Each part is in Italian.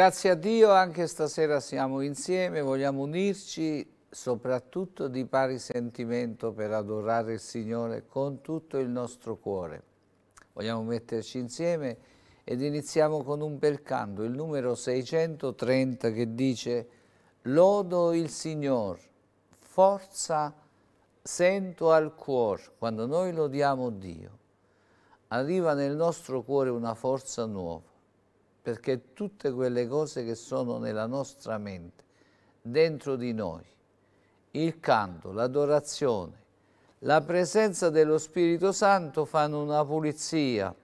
Grazie a Dio anche stasera siamo insieme, vogliamo unirci soprattutto di pari sentimento per adorare il Signore con tutto il nostro cuore. Vogliamo metterci insieme ed iniziamo con un bel canto, il numero 630 che dice Lodo il Signore, forza sento al cuore quando noi lodiamo Dio. Arriva nel nostro cuore una forza nuova perché tutte quelle cose che sono nella nostra mente, dentro di noi, il canto, l'adorazione, la presenza dello Spirito Santo fanno una pulizia.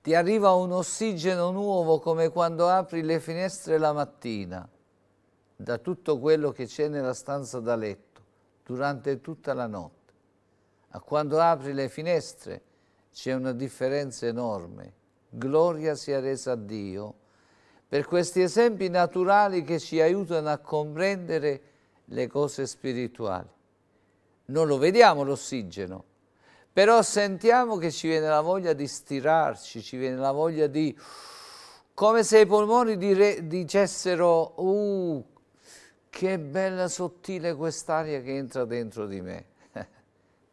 Ti arriva un ossigeno nuovo come quando apri le finestre la mattina, da tutto quello che c'è nella stanza da letto, durante tutta la notte. A quando apri le finestre c'è una differenza enorme Gloria sia resa a Dio per questi esempi naturali che ci aiutano a comprendere le cose spirituali. Non lo vediamo l'ossigeno, però sentiamo che ci viene la voglia di stirarci, ci viene la voglia di... come se i polmoni dire, dicessero uh, che bella sottile quest'aria che entra dentro di me.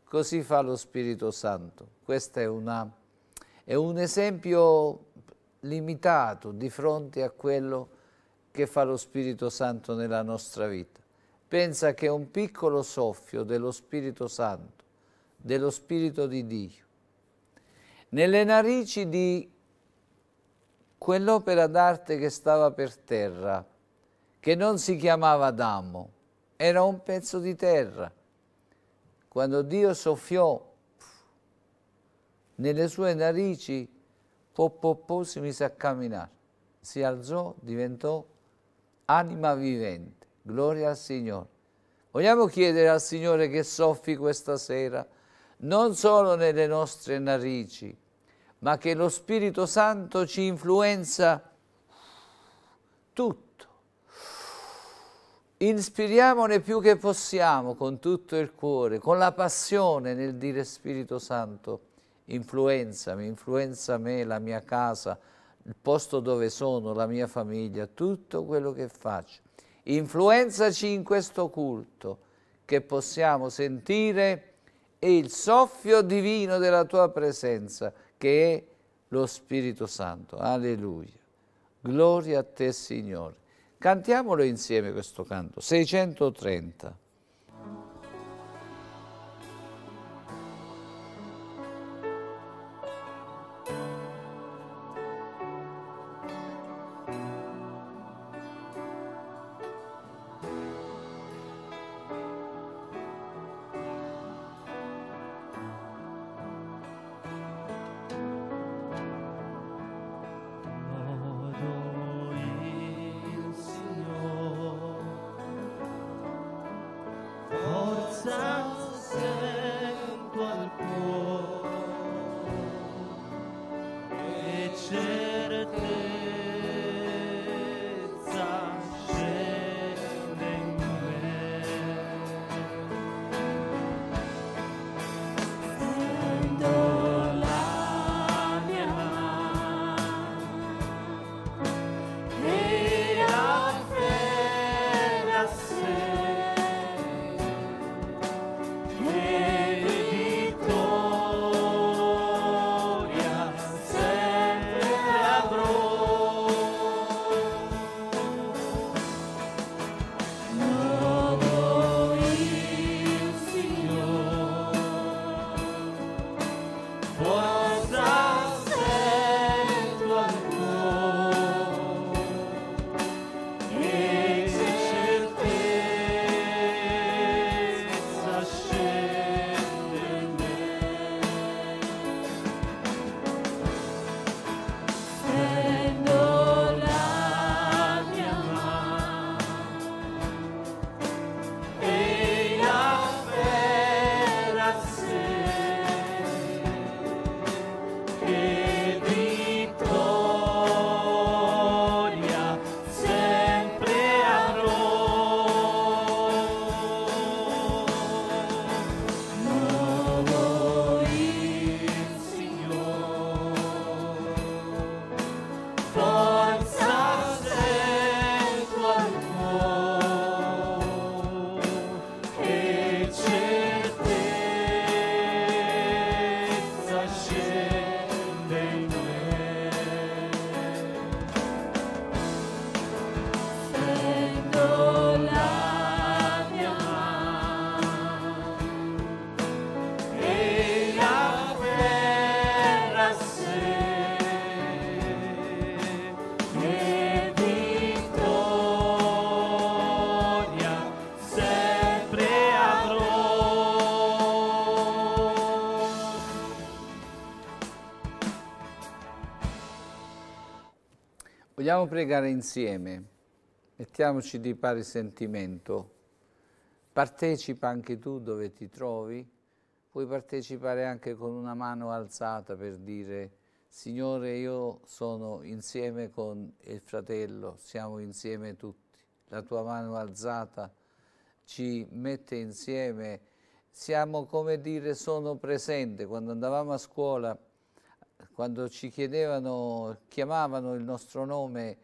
Così fa lo Spirito Santo. Questa è una è un esempio limitato di fronte a quello che fa lo Spirito Santo nella nostra vita. Pensa che un piccolo soffio dello Spirito Santo, dello Spirito di Dio, nelle narici di quell'opera d'arte che stava per terra, che non si chiamava Adamo, era un pezzo di terra. Quando Dio soffiò nelle sue narici po, si mise a camminare. Si alzò, diventò anima vivente. Gloria al Signore. Vogliamo chiedere al Signore che soffi questa sera, non solo nelle nostre narici, ma che lo Spirito Santo ci influenza tutto. Inspiriamone più che possiamo con tutto il cuore, con la passione nel dire Spirito Santo, influenzami, influenza me, la mia casa, il posto dove sono, la mia famiglia, tutto quello che faccio. Influenzaci in questo culto che possiamo sentire il soffio divino della tua presenza che è lo Spirito Santo. Alleluia. Gloria a te Signore. Cantiamolo insieme questo canto, 630. Vogliamo pregare insieme, mettiamoci di pari sentimento. Partecipa anche tu dove ti trovi, puoi partecipare anche con una mano alzata per dire Signore io sono insieme con il fratello, siamo insieme tutti. La tua mano alzata ci mette insieme, siamo come dire sono presente. Quando andavamo a scuola quando ci chiedevano, chiamavano il nostro nome,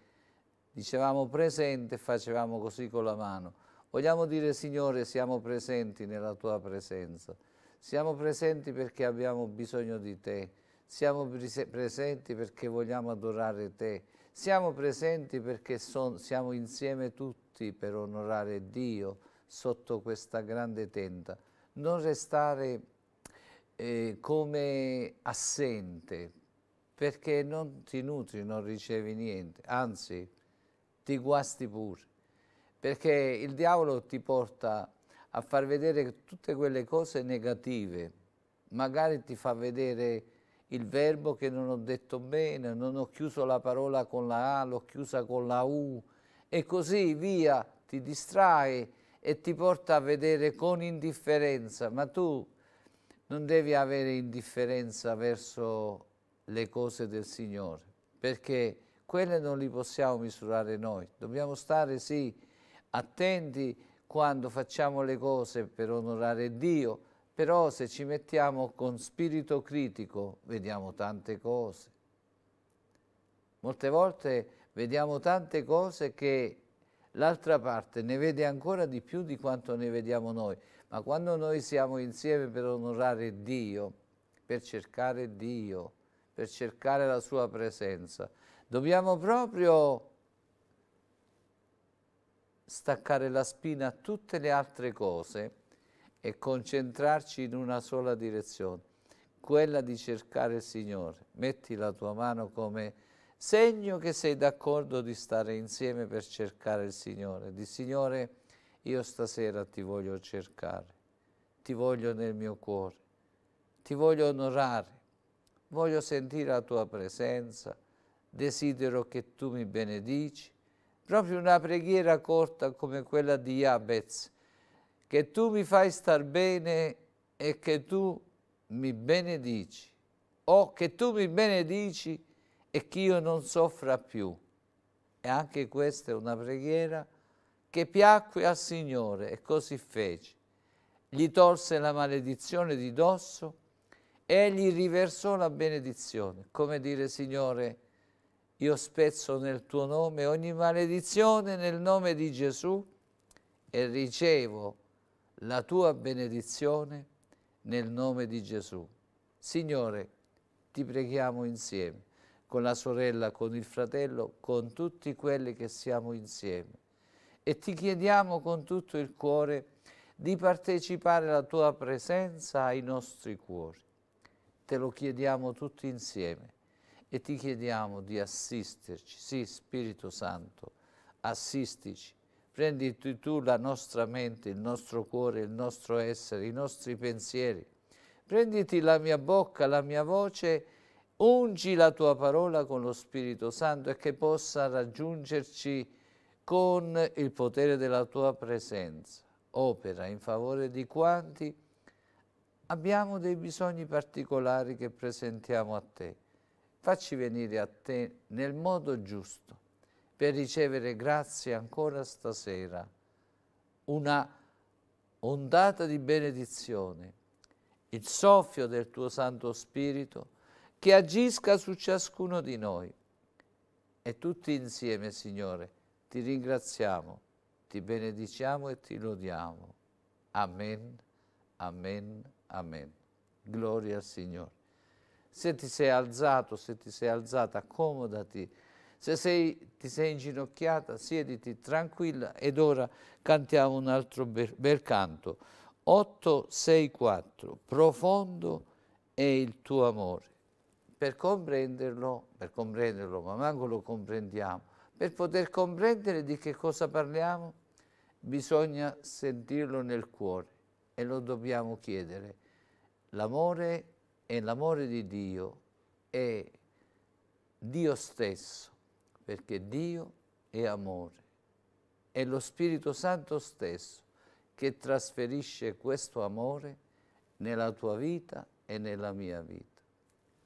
dicevamo presente e facevamo così con la mano. Vogliamo dire, Signore, siamo presenti nella Tua presenza. Siamo presenti perché abbiamo bisogno di Te. Siamo presenti perché vogliamo adorare Te. Siamo presenti perché son, siamo insieme tutti per onorare Dio sotto questa grande tenda. Non restare eh, come assente, perché non ti nutri, non ricevi niente, anzi ti guasti pure, perché il diavolo ti porta a far vedere tutte quelle cose negative, magari ti fa vedere il verbo che non ho detto bene, non ho chiuso la parola con la A, l'ho chiusa con la U e così via, ti distrae e ti porta a vedere con indifferenza, ma tu non devi avere indifferenza verso le cose del Signore, perché quelle non li possiamo misurare noi. Dobbiamo stare, sì, attenti quando facciamo le cose per onorare Dio, però se ci mettiamo con spirito critico vediamo tante cose. Molte volte vediamo tante cose che l'altra parte ne vede ancora di più di quanto ne vediamo noi. Ma quando noi siamo insieme per onorare Dio, per cercare Dio, per cercare la sua presenza, dobbiamo proprio staccare la spina a tutte le altre cose e concentrarci in una sola direzione, quella di cercare il Signore. Metti la tua mano come segno che sei d'accordo di stare insieme per cercare il Signore. Di Signore, io stasera ti voglio cercare ti voglio nel mio cuore, ti voglio onorare, voglio sentire la tua presenza, desidero che tu mi benedici. Proprio una preghiera corta come quella di Jabez, che tu mi fai star bene e che tu mi benedici, o che tu mi benedici e che io non soffra più. E anche questa è una preghiera che piacque al Signore e così fece gli tolse la maledizione di dosso e gli riversò la benedizione. Come dire, Signore, io spezzo nel tuo nome ogni maledizione nel nome di Gesù e ricevo la tua benedizione nel nome di Gesù. Signore, ti preghiamo insieme, con la sorella, con il fratello, con tutti quelli che siamo insieme. E ti chiediamo con tutto il cuore di partecipare alla tua presenza ai nostri cuori. Te lo chiediamo tutti insieme e ti chiediamo di assisterci. Sì, Spirito Santo, assistici. Prenditi tu la nostra mente, il nostro cuore, il nostro essere, i nostri pensieri. Prenditi la mia bocca, la mia voce, ungi la tua parola con lo Spirito Santo e che possa raggiungerci con il potere della tua presenza opera in favore di quanti abbiamo dei bisogni particolari che presentiamo a te. Facci venire a te nel modo giusto per ricevere grazie ancora stasera, una ondata di benedizione, il soffio del tuo Santo Spirito che agisca su ciascuno di noi. E tutti insieme, Signore, ti ringraziamo ti benediciamo e ti lodiamo. Amen, amen, amen. Gloria al Signore. Se ti sei alzato, se ti sei alzata, accomodati. Se sei, ti sei inginocchiata, siediti tranquilla ed ora cantiamo un altro bel, bel canto. 864, profondo è il tuo amore. Per comprenderlo, per comprenderlo, ma manco lo comprendiamo, per poter comprendere di che cosa parliamo, bisogna sentirlo nel cuore e lo dobbiamo chiedere. L'amore è l'amore di Dio, è Dio stesso, perché Dio è amore. È lo Spirito Santo stesso che trasferisce questo amore nella tua vita e nella mia vita.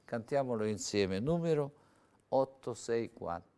Cantiamolo insieme, numero 864.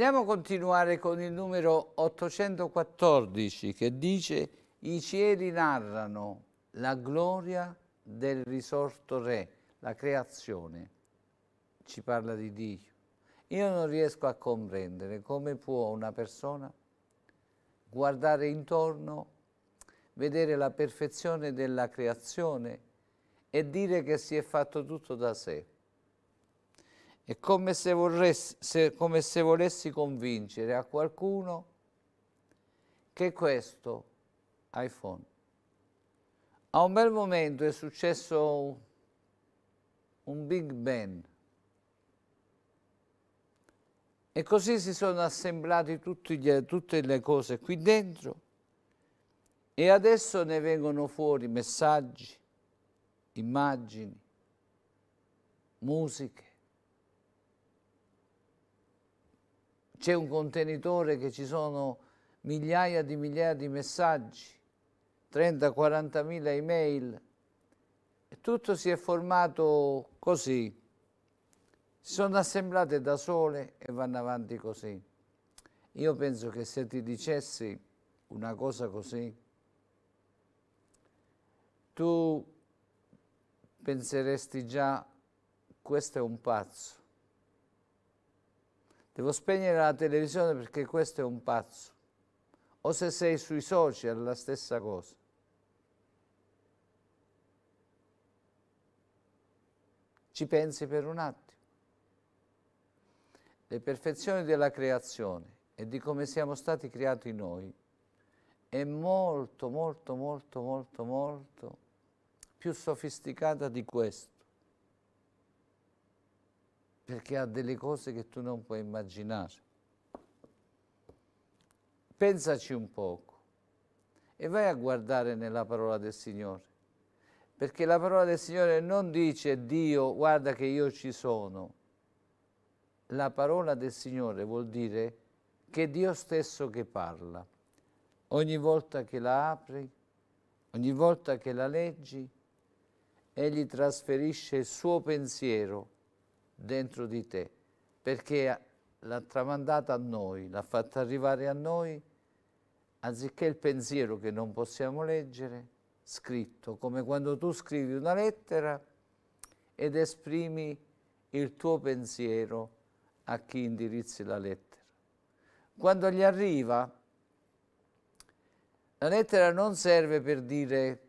Vogliamo continuare con il numero 814 che dice i cieli narrano la gloria del risorto re, la creazione ci parla di Dio. Io non riesco a comprendere come può una persona guardare intorno, vedere la perfezione della creazione e dire che si è fatto tutto da sé. È come se, vorresti, se, come se volessi convincere a qualcuno che questo iPhone. A un bel momento è successo un Big Bang. E così si sono assemblati gli, tutte le cose qui dentro e adesso ne vengono fuori messaggi, immagini, musiche, c'è un contenitore che ci sono migliaia di migliaia di messaggi, 30-40 mila email, tutto si è formato così, si sono assemblate da sole e vanno avanti così. Io penso che se ti dicessi una cosa così, tu penseresti già, questo è un pazzo, Devo spegnere la televisione perché questo è un pazzo. O se sei sui social, la stessa cosa. Ci pensi per un attimo. Le perfezioni della creazione e di come siamo stati creati noi è molto, molto, molto, molto, molto più sofisticata di questo perché ha delle cose che tu non puoi immaginare. Pensaci un poco e vai a guardare nella parola del Signore, perché la parola del Signore non dice Dio guarda che io ci sono, la parola del Signore vuol dire che è Dio stesso che parla. Ogni volta che la apri, ogni volta che la leggi, Egli trasferisce il suo pensiero dentro di te, perché l'ha tramandata a noi, l'ha fatta arrivare a noi, anziché il pensiero che non possiamo leggere, scritto, come quando tu scrivi una lettera ed esprimi il tuo pensiero a chi indirizzi la lettera. Quando gli arriva, la lettera non serve per dire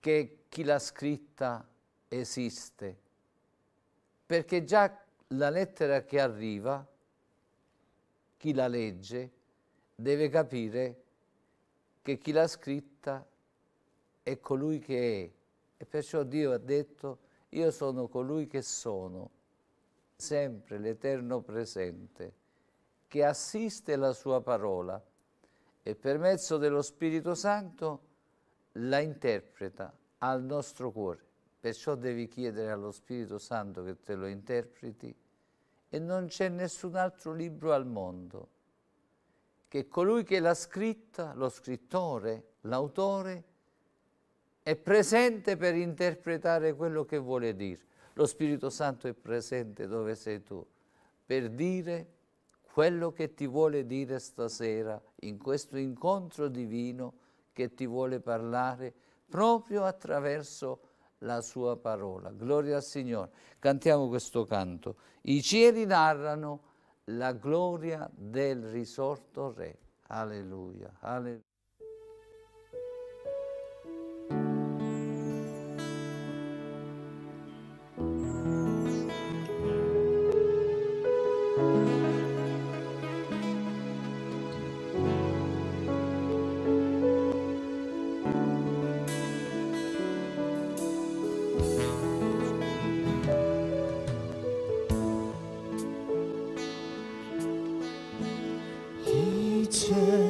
che chi l'ha scritta esiste, perché già la lettera che arriva, chi la legge, deve capire che chi l'ha scritta è colui che è. E perciò Dio ha detto, io sono colui che sono, sempre l'Eterno presente, che assiste la sua parola e per mezzo dello Spirito Santo la interpreta al nostro cuore. Perciò devi chiedere allo Spirito Santo che te lo interpreti e non c'è nessun altro libro al mondo che colui che l'ha scritta, lo scrittore, l'autore, è presente per interpretare quello che vuole dire. Lo Spirito Santo è presente dove sei tu per dire quello che ti vuole dire stasera in questo incontro divino che ti vuole parlare proprio attraverso la sua parola. Gloria al Signore. Cantiamo questo canto. I cieli narrano la gloria del risorto Re. Alleluia. Alleluia. 前。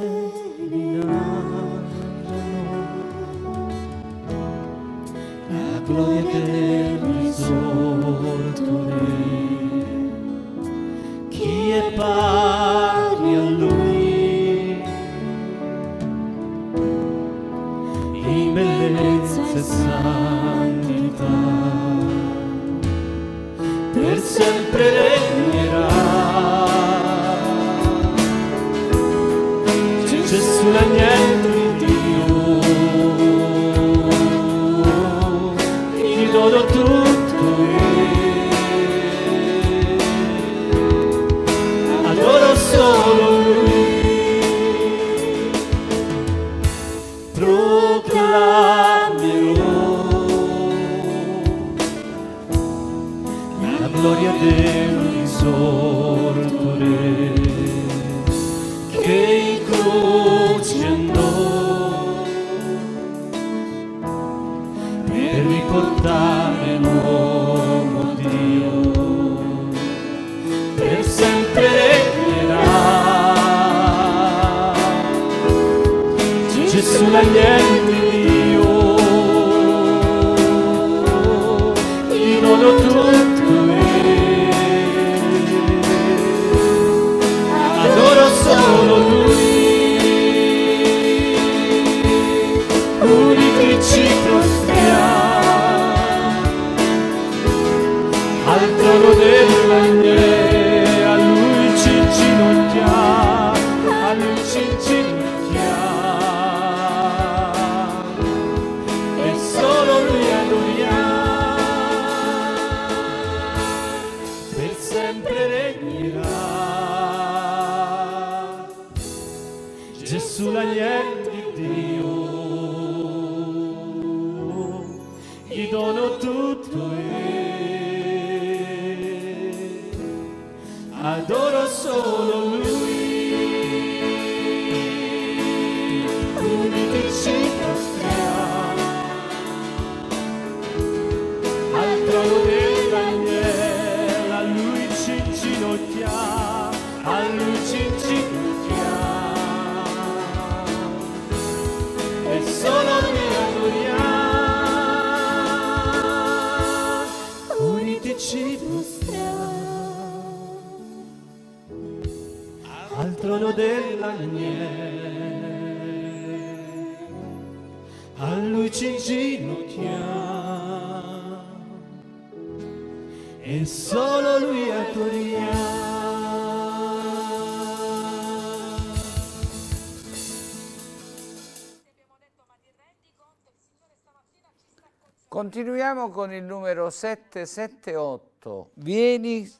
con il numero 778. Vieni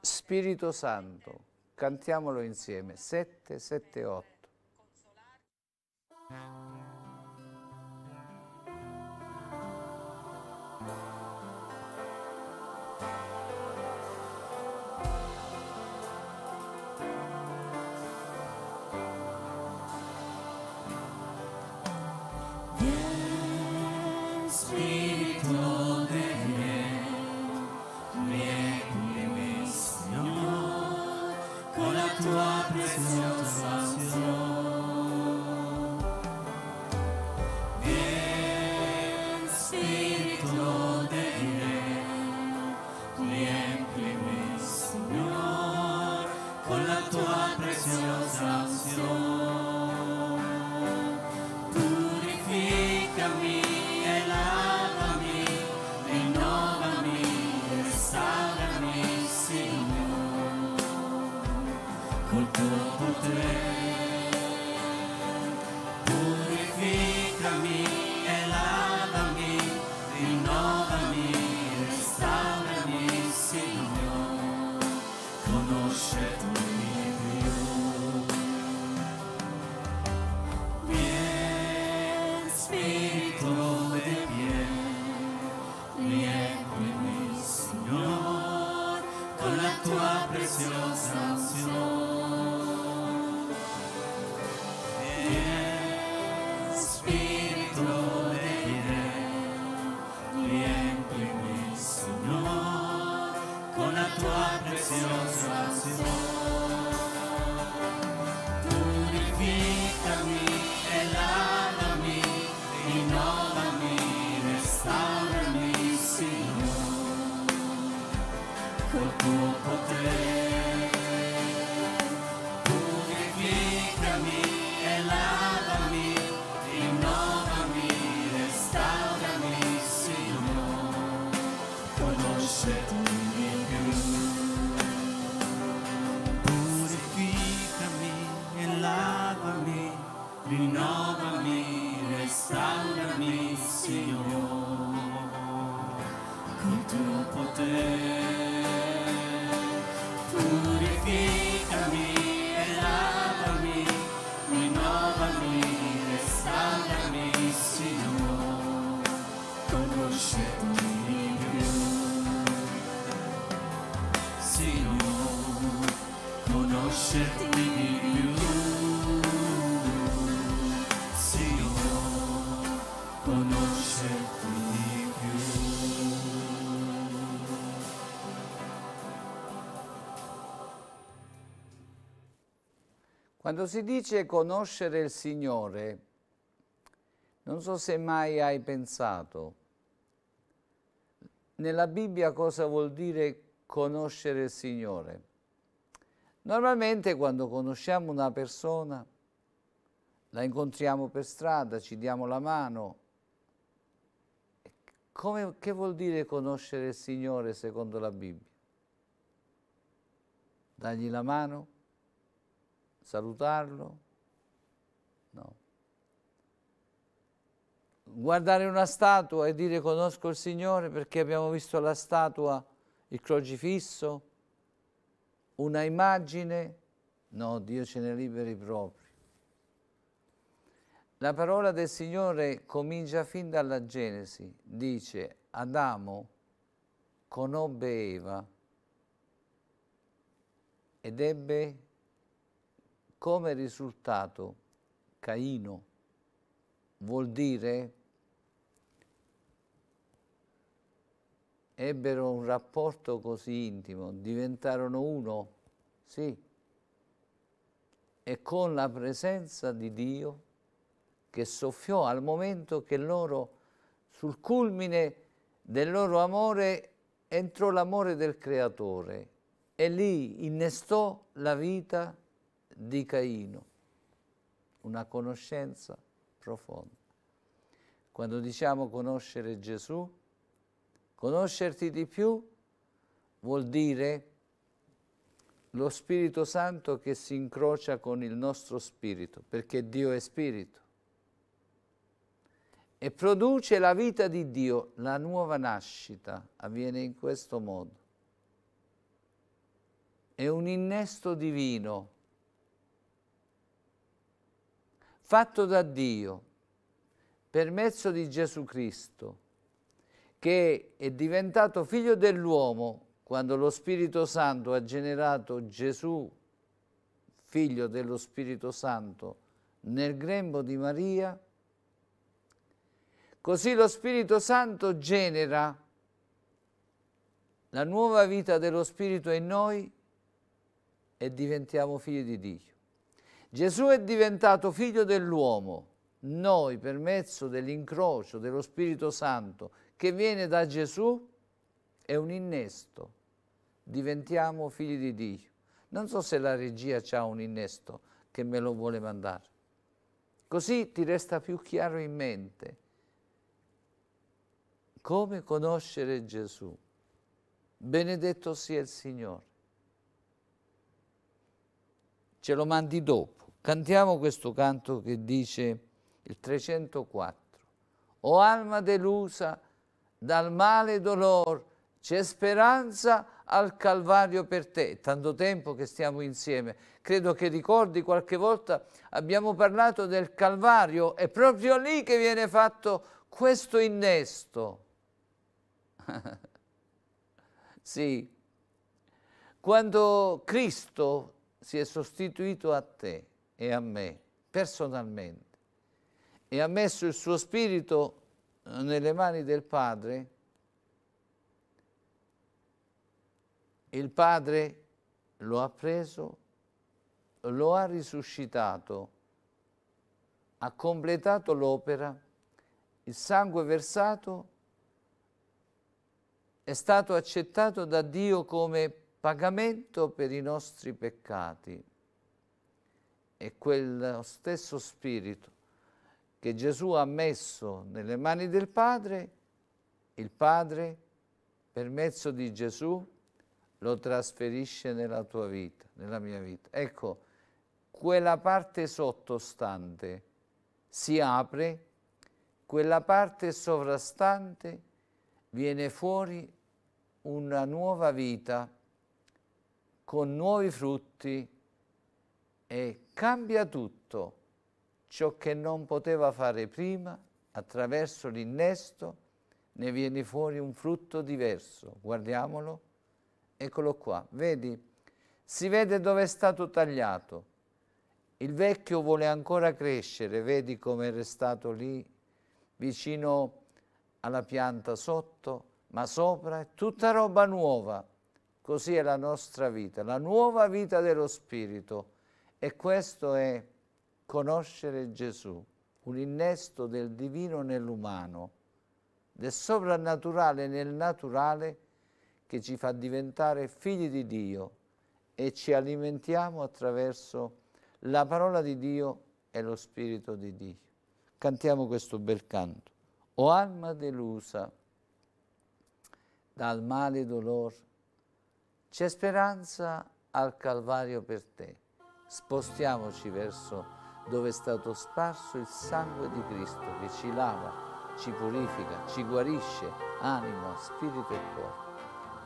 Spirito Santo. Cantiamolo insieme. 778. Quando si dice conoscere il Signore, non so se mai hai pensato, nella Bibbia cosa vuol dire conoscere il Signore? Normalmente quando conosciamo una persona, la incontriamo per strada, ci diamo la mano. Come, che vuol dire conoscere il Signore secondo la Bibbia? Dagli la mano? Salutarlo? No. Guardare una statua e dire conosco il Signore perché abbiamo visto la statua, il crocifisso, una immagine? No, Dio ce ne liberi proprio. La parola del Signore comincia fin dalla Genesi, dice Adamo conobbe Eva ed ebbe come risultato Caino vuol dire ebbero un rapporto così intimo, diventarono uno, sì, e con la presenza di Dio che soffiò al momento che loro, sul culmine del loro amore, entrò l'amore del Creatore e lì innestò la vita di Caino, una conoscenza profonda. Quando diciamo conoscere Gesù, conoscerti di più vuol dire lo Spirito Santo che si incrocia con il nostro spirito, perché Dio è spirito. E produce la vita di Dio, la nuova nascita avviene in questo modo. È un innesto divino fatto da Dio per mezzo di Gesù Cristo, che è diventato figlio dell'uomo quando lo Spirito Santo ha generato Gesù, figlio dello Spirito Santo, nel grembo di Maria, così lo Spirito Santo genera la nuova vita dello Spirito in noi e diventiamo figli di Dio. Gesù è diventato figlio dell'uomo, noi per mezzo dell'incrocio dello Spirito Santo che viene da Gesù è un innesto, diventiamo figli di Dio. Non so se la regia ha un innesto che me lo vuole mandare. Così ti resta più chiaro in mente come conoscere Gesù. Benedetto sia il Signore ce lo mandi dopo. Cantiamo questo canto che dice il 304. O alma delusa, dal male dolor, c'è speranza al Calvario per te. Tanto tempo che stiamo insieme. Credo che ricordi qualche volta abbiamo parlato del Calvario. È proprio lì che viene fatto questo innesto. sì. Quando Cristo si è sostituito a te e a me personalmente e ha messo il suo spirito eh, nelle mani del Padre, il Padre lo ha preso, lo ha risuscitato, ha completato l'opera, il sangue versato è stato accettato da Dio come pagamento per i nostri peccati. E quello stesso Spirito che Gesù ha messo nelle mani del Padre, il Padre, per mezzo di Gesù, lo trasferisce nella tua vita, nella mia vita. Ecco, quella parte sottostante si apre, quella parte sovrastante viene fuori una nuova vita con nuovi frutti e cambia tutto ciò che non poteva fare prima attraverso l'innesto ne viene fuori un frutto diverso guardiamolo eccolo qua vedi si vede dove è stato tagliato il vecchio vuole ancora crescere vedi come è restato lì vicino alla pianta sotto ma sopra è tutta roba nuova Così è la nostra vita, la nuova vita dello Spirito. E questo è conoscere Gesù, un innesto del divino nell'umano, del soprannaturale nel naturale che ci fa diventare figli di Dio e ci alimentiamo attraverso la parola di Dio e lo Spirito di Dio. Cantiamo questo bel canto. O alma delusa dal male dolor, c'è speranza al Calvario per te. Spostiamoci verso dove è stato sparso il sangue di Cristo che ci lava, ci purifica, ci guarisce anima, spirito e cuore.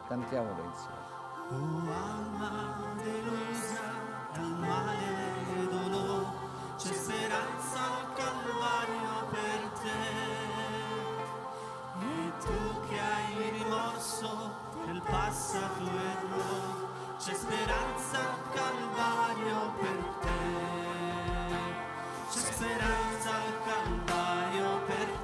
Cantiamolo insieme. Oh alma delusa dal male e dolore, c'è speranza al Calvario per te. E tu che hai rimorso nel passato errore c'è speranza al Calvario per te c'è speranza al Calvario per te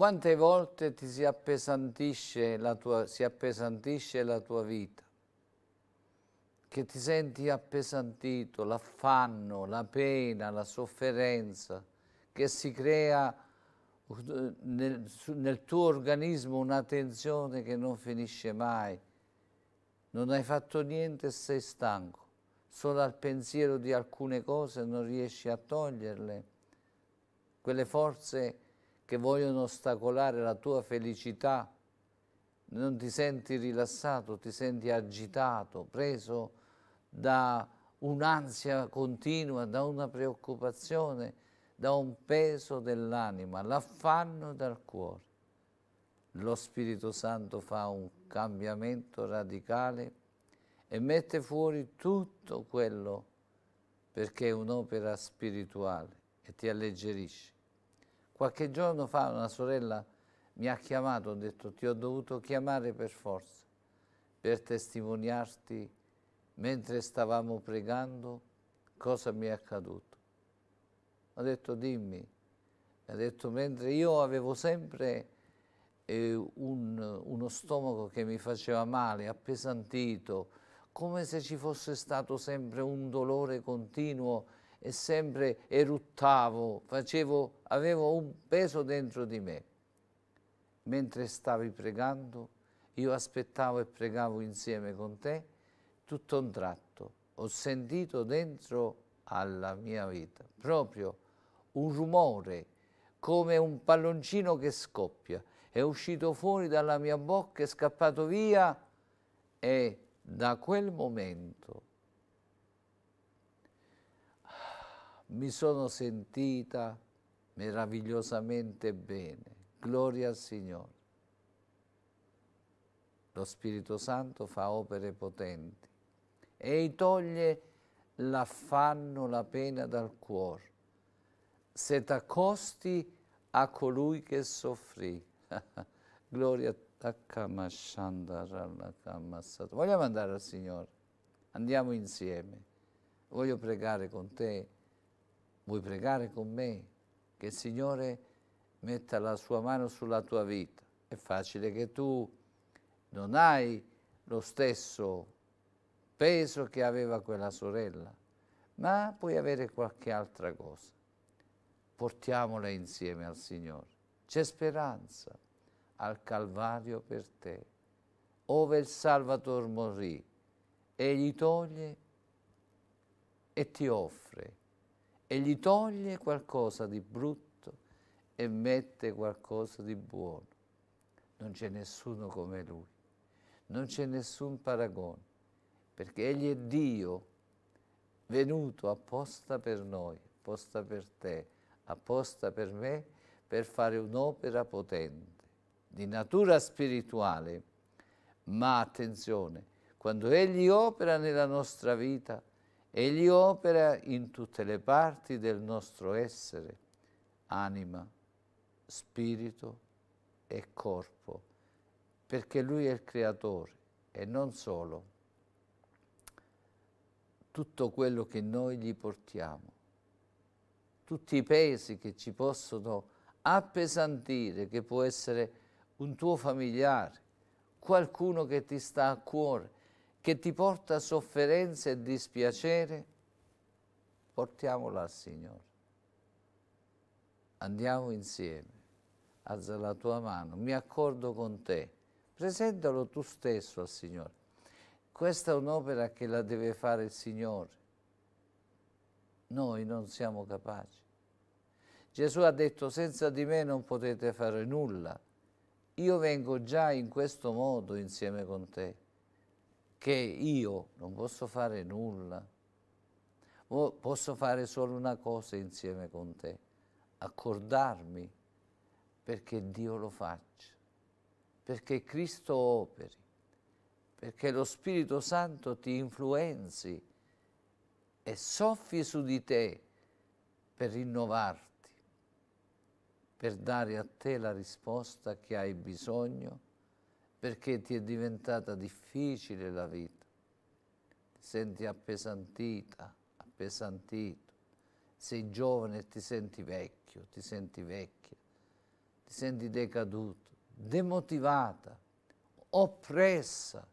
Quante volte ti si appesantisce la tua, si appesantisce la tua vita? Che ti senti appesantito, l'affanno, la pena, la sofferenza che si crea uh, nel, nel tuo organismo una tensione che non finisce mai. Non hai fatto niente e sei stanco. Solo al pensiero di alcune cose non riesci a toglierle. Quelle forze che vogliono ostacolare la tua felicità, non ti senti rilassato, ti senti agitato, preso da un'ansia continua, da una preoccupazione, da un peso dell'anima, l'affanno dal cuore. Lo Spirito Santo fa un cambiamento radicale e mette fuori tutto quello perché è un'opera spirituale e ti alleggerisce. Qualche giorno fa una sorella mi ha chiamato, ha detto ti ho dovuto chiamare per forza, per testimoniarti mentre stavamo pregando cosa mi è accaduto. Ha detto dimmi, ha detto mentre io avevo sempre eh, un, uno stomaco che mi faceva male, appesantito, come se ci fosse stato sempre un dolore continuo e sempre eruttavo, facevo, avevo un peso dentro di me. Mentre stavi pregando, io aspettavo e pregavo insieme con te, tutto un tratto ho sentito dentro alla mia vita proprio un rumore come un palloncino che scoppia. È uscito fuori dalla mia bocca, è scappato via e da quel momento mi sono sentita meravigliosamente bene. Gloria al Signore. Lo Spirito Santo fa opere potenti e toglie l'affanno, la pena dal cuore. Se t'accosti a colui che soffrì. Gloria a Vogliamo andare al Signore? Andiamo insieme. Voglio pregare con te vuoi pregare con me? Che il Signore metta la sua mano sulla tua vita. È facile che tu non hai lo stesso peso che aveva quella sorella, ma puoi avere qualche altra cosa. Portiamola insieme al Signore. C'è speranza al Calvario per te. Ove il Salvatore morì, egli toglie e ti offre e gli toglie qualcosa di brutto e mette qualcosa di buono. Non c'è nessuno come lui, non c'è nessun paragone, perché egli è Dio venuto apposta per noi, apposta per te, apposta per me, per fare un'opera potente, di natura spirituale, ma attenzione, quando Egli opera nella nostra vita, Egli opera in tutte le parti del nostro essere, anima, spirito e corpo, perché Lui è il creatore e non solo. Tutto quello che noi gli portiamo, tutti i pesi che ci possono appesantire, che può essere un tuo familiare, qualcuno che ti sta a cuore, che ti porta sofferenza e dispiacere, portiamola al Signore. Andiamo insieme, alza la tua mano, mi accordo con te, presentalo tu stesso al Signore. Questa è un'opera che la deve fare il Signore. Noi non siamo capaci. Gesù ha detto, senza di me non potete fare nulla. Io vengo già in questo modo insieme con te che io non posso fare nulla, posso fare solo una cosa insieme con te, accordarmi perché Dio lo faccia, perché Cristo operi, perché lo Spirito Santo ti influenzi e soffi su di te per rinnovarti, per dare a te la risposta che hai bisogno perché ti è diventata difficile la vita, ti senti appesantita, appesantito, sei giovane e ti senti vecchio, ti senti vecchia, ti senti decaduto, demotivata, oppressa,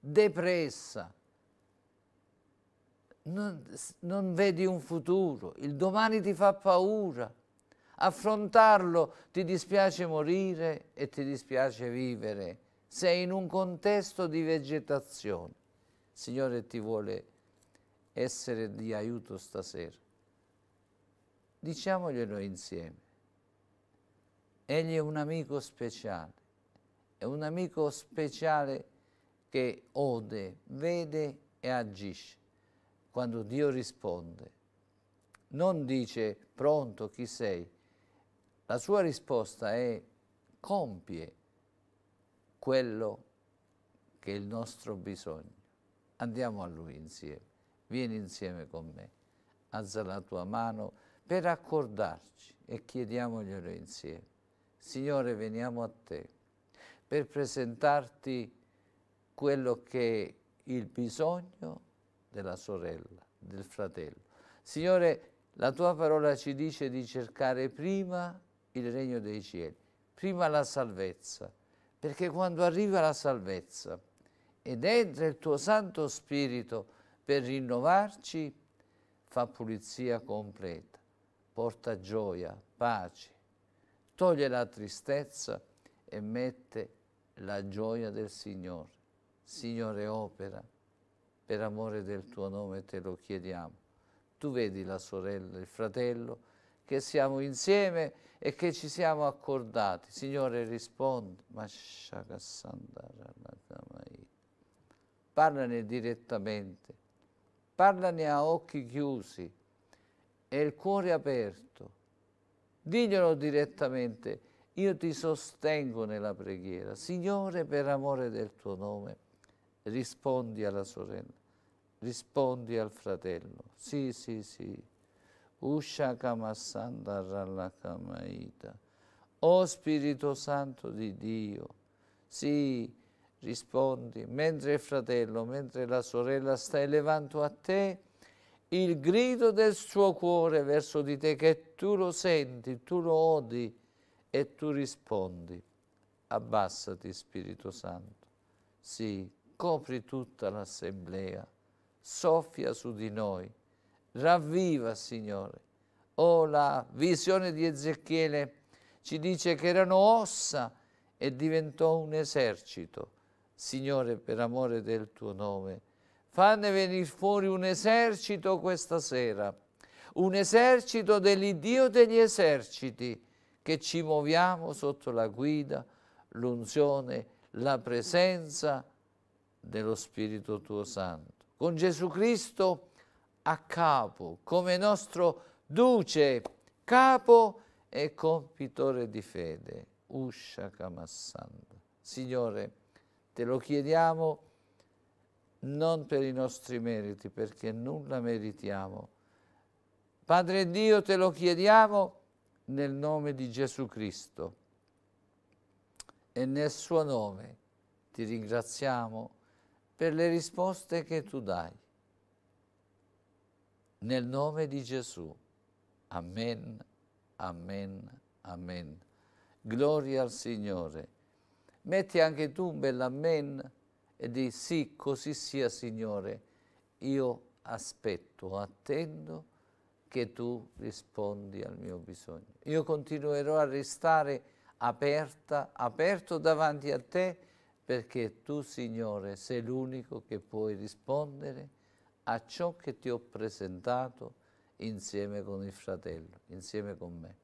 depressa. Non, non, vedi un futuro, il domani ti fa paura. Affrontarlo ti dispiace morire e ti dispiace vivere sei in un contesto di vegetazione. Il Signore ti vuole essere di aiuto stasera. Diciamoglielo insieme. Egli è un amico speciale, è un amico speciale che ode, vede e agisce. Quando Dio risponde, non dice pronto chi sei, la sua risposta è compie quello che è il nostro bisogno. Andiamo a Lui insieme, vieni insieme con me, alza la tua mano per accordarci e chiediamoglielo insieme. Signore, veniamo a te per presentarti quello che è il bisogno della sorella, del fratello. Signore, la tua parola ci dice di cercare prima il regno dei cieli, prima la salvezza, perché quando arriva la salvezza ed entra il tuo Santo Spirito per rinnovarci, fa pulizia completa, porta gioia, pace, toglie la tristezza e mette la gioia del Signore. Signore opera, per amore del tuo nome te lo chiediamo. Tu vedi la sorella, il fratello che siamo insieme e che ci siamo accordati. Signore rispondi, parlane direttamente, parlane a occhi chiusi e il cuore aperto. Diglielo direttamente, io ti sostengo nella preghiera. Signore, per amore del tuo nome, rispondi alla sorella, rispondi al fratello. Sì, sì, sì. Usha Kamasanda O Spirito Santo di Dio, sì, rispondi, mentre il fratello, mentre la sorella sta elevando a te il grido del suo cuore verso di te, che tu lo senti, tu lo odi e tu rispondi. Abbassati, Spirito Santo. Sì, copri tutta l'assemblea, soffia su di noi. Ravviva, Signore. Oh, la visione di Ezechiele ci dice che erano ossa e diventò un esercito. Signore, per amore del tuo nome, fanne venire fuori un esercito questa sera, un esercito dell'Iddio degli eserciti, che ci muoviamo sotto la guida, l'unzione, la presenza dello Spirito tuo Santo. Con Gesù Cristo a capo, come nostro duce, capo e compitore di fede. Usha Kamassanda. Signore, te lo chiediamo non per i nostri meriti, perché nulla meritiamo. Padre Dio, te lo chiediamo nel nome di Gesù Cristo e nel suo nome ti ringraziamo per le risposte che tu dai nel nome di Gesù. Amen, amen, amen. Gloria al Signore. Metti anche tu un bel amen e di sì, così sia Signore. Io aspetto, attendo che tu rispondi al mio bisogno. Io continuerò a restare aperta, aperto davanti a te perché tu Signore sei l'unico che puoi rispondere a ciò che ti ho presentato insieme con il fratello, insieme con me.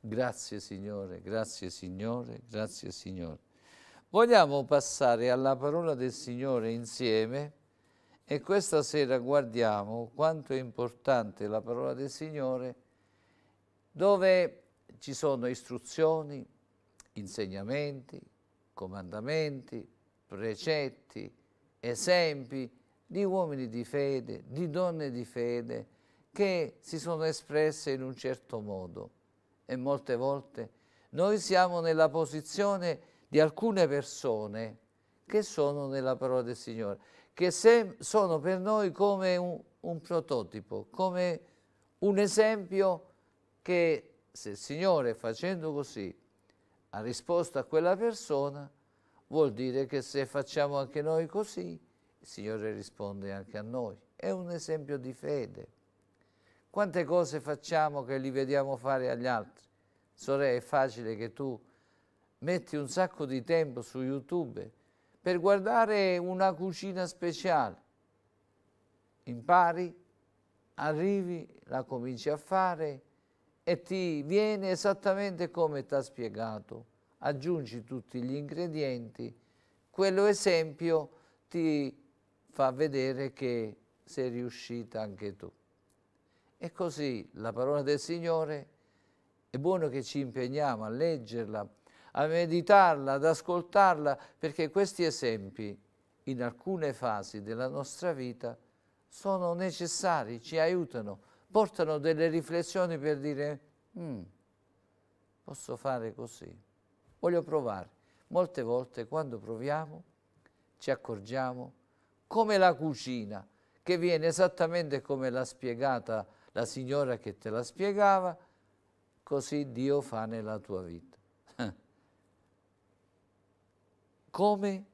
Grazie Signore, grazie Signore, grazie Signore. Vogliamo passare alla parola del Signore insieme e questa sera guardiamo quanto è importante la parola del Signore dove ci sono istruzioni, insegnamenti, comandamenti, precetti, esempi di uomini di fede, di donne di fede, che si sono espresse in un certo modo. E molte volte noi siamo nella posizione di alcune persone che sono nella parola del Signore, che sono per noi come un, un prototipo, come un esempio che se il Signore facendo così ha risposto a quella persona, vuol dire che se facciamo anche noi così, il Signore risponde anche a noi. È un esempio di fede. Quante cose facciamo che li vediamo fare agli altri? Sorella, è facile che tu metti un sacco di tempo su YouTube per guardare una cucina speciale. Impari, arrivi, la cominci a fare e ti viene esattamente come ti ha spiegato. Aggiungi tutti gli ingredienti, quello esempio ti fa vedere che sei riuscita anche tu. E così la parola del Signore è buono che ci impegniamo a leggerla, a meditarla, ad ascoltarla, perché questi esempi in alcune fasi della nostra vita sono necessari, ci aiutano, portano delle riflessioni per dire mm, posso fare così, voglio provare. Molte volte quando proviamo ci accorgiamo come la cucina, che viene esattamente come l'ha spiegata la signora che te la spiegava, così Dio fa nella tua vita. come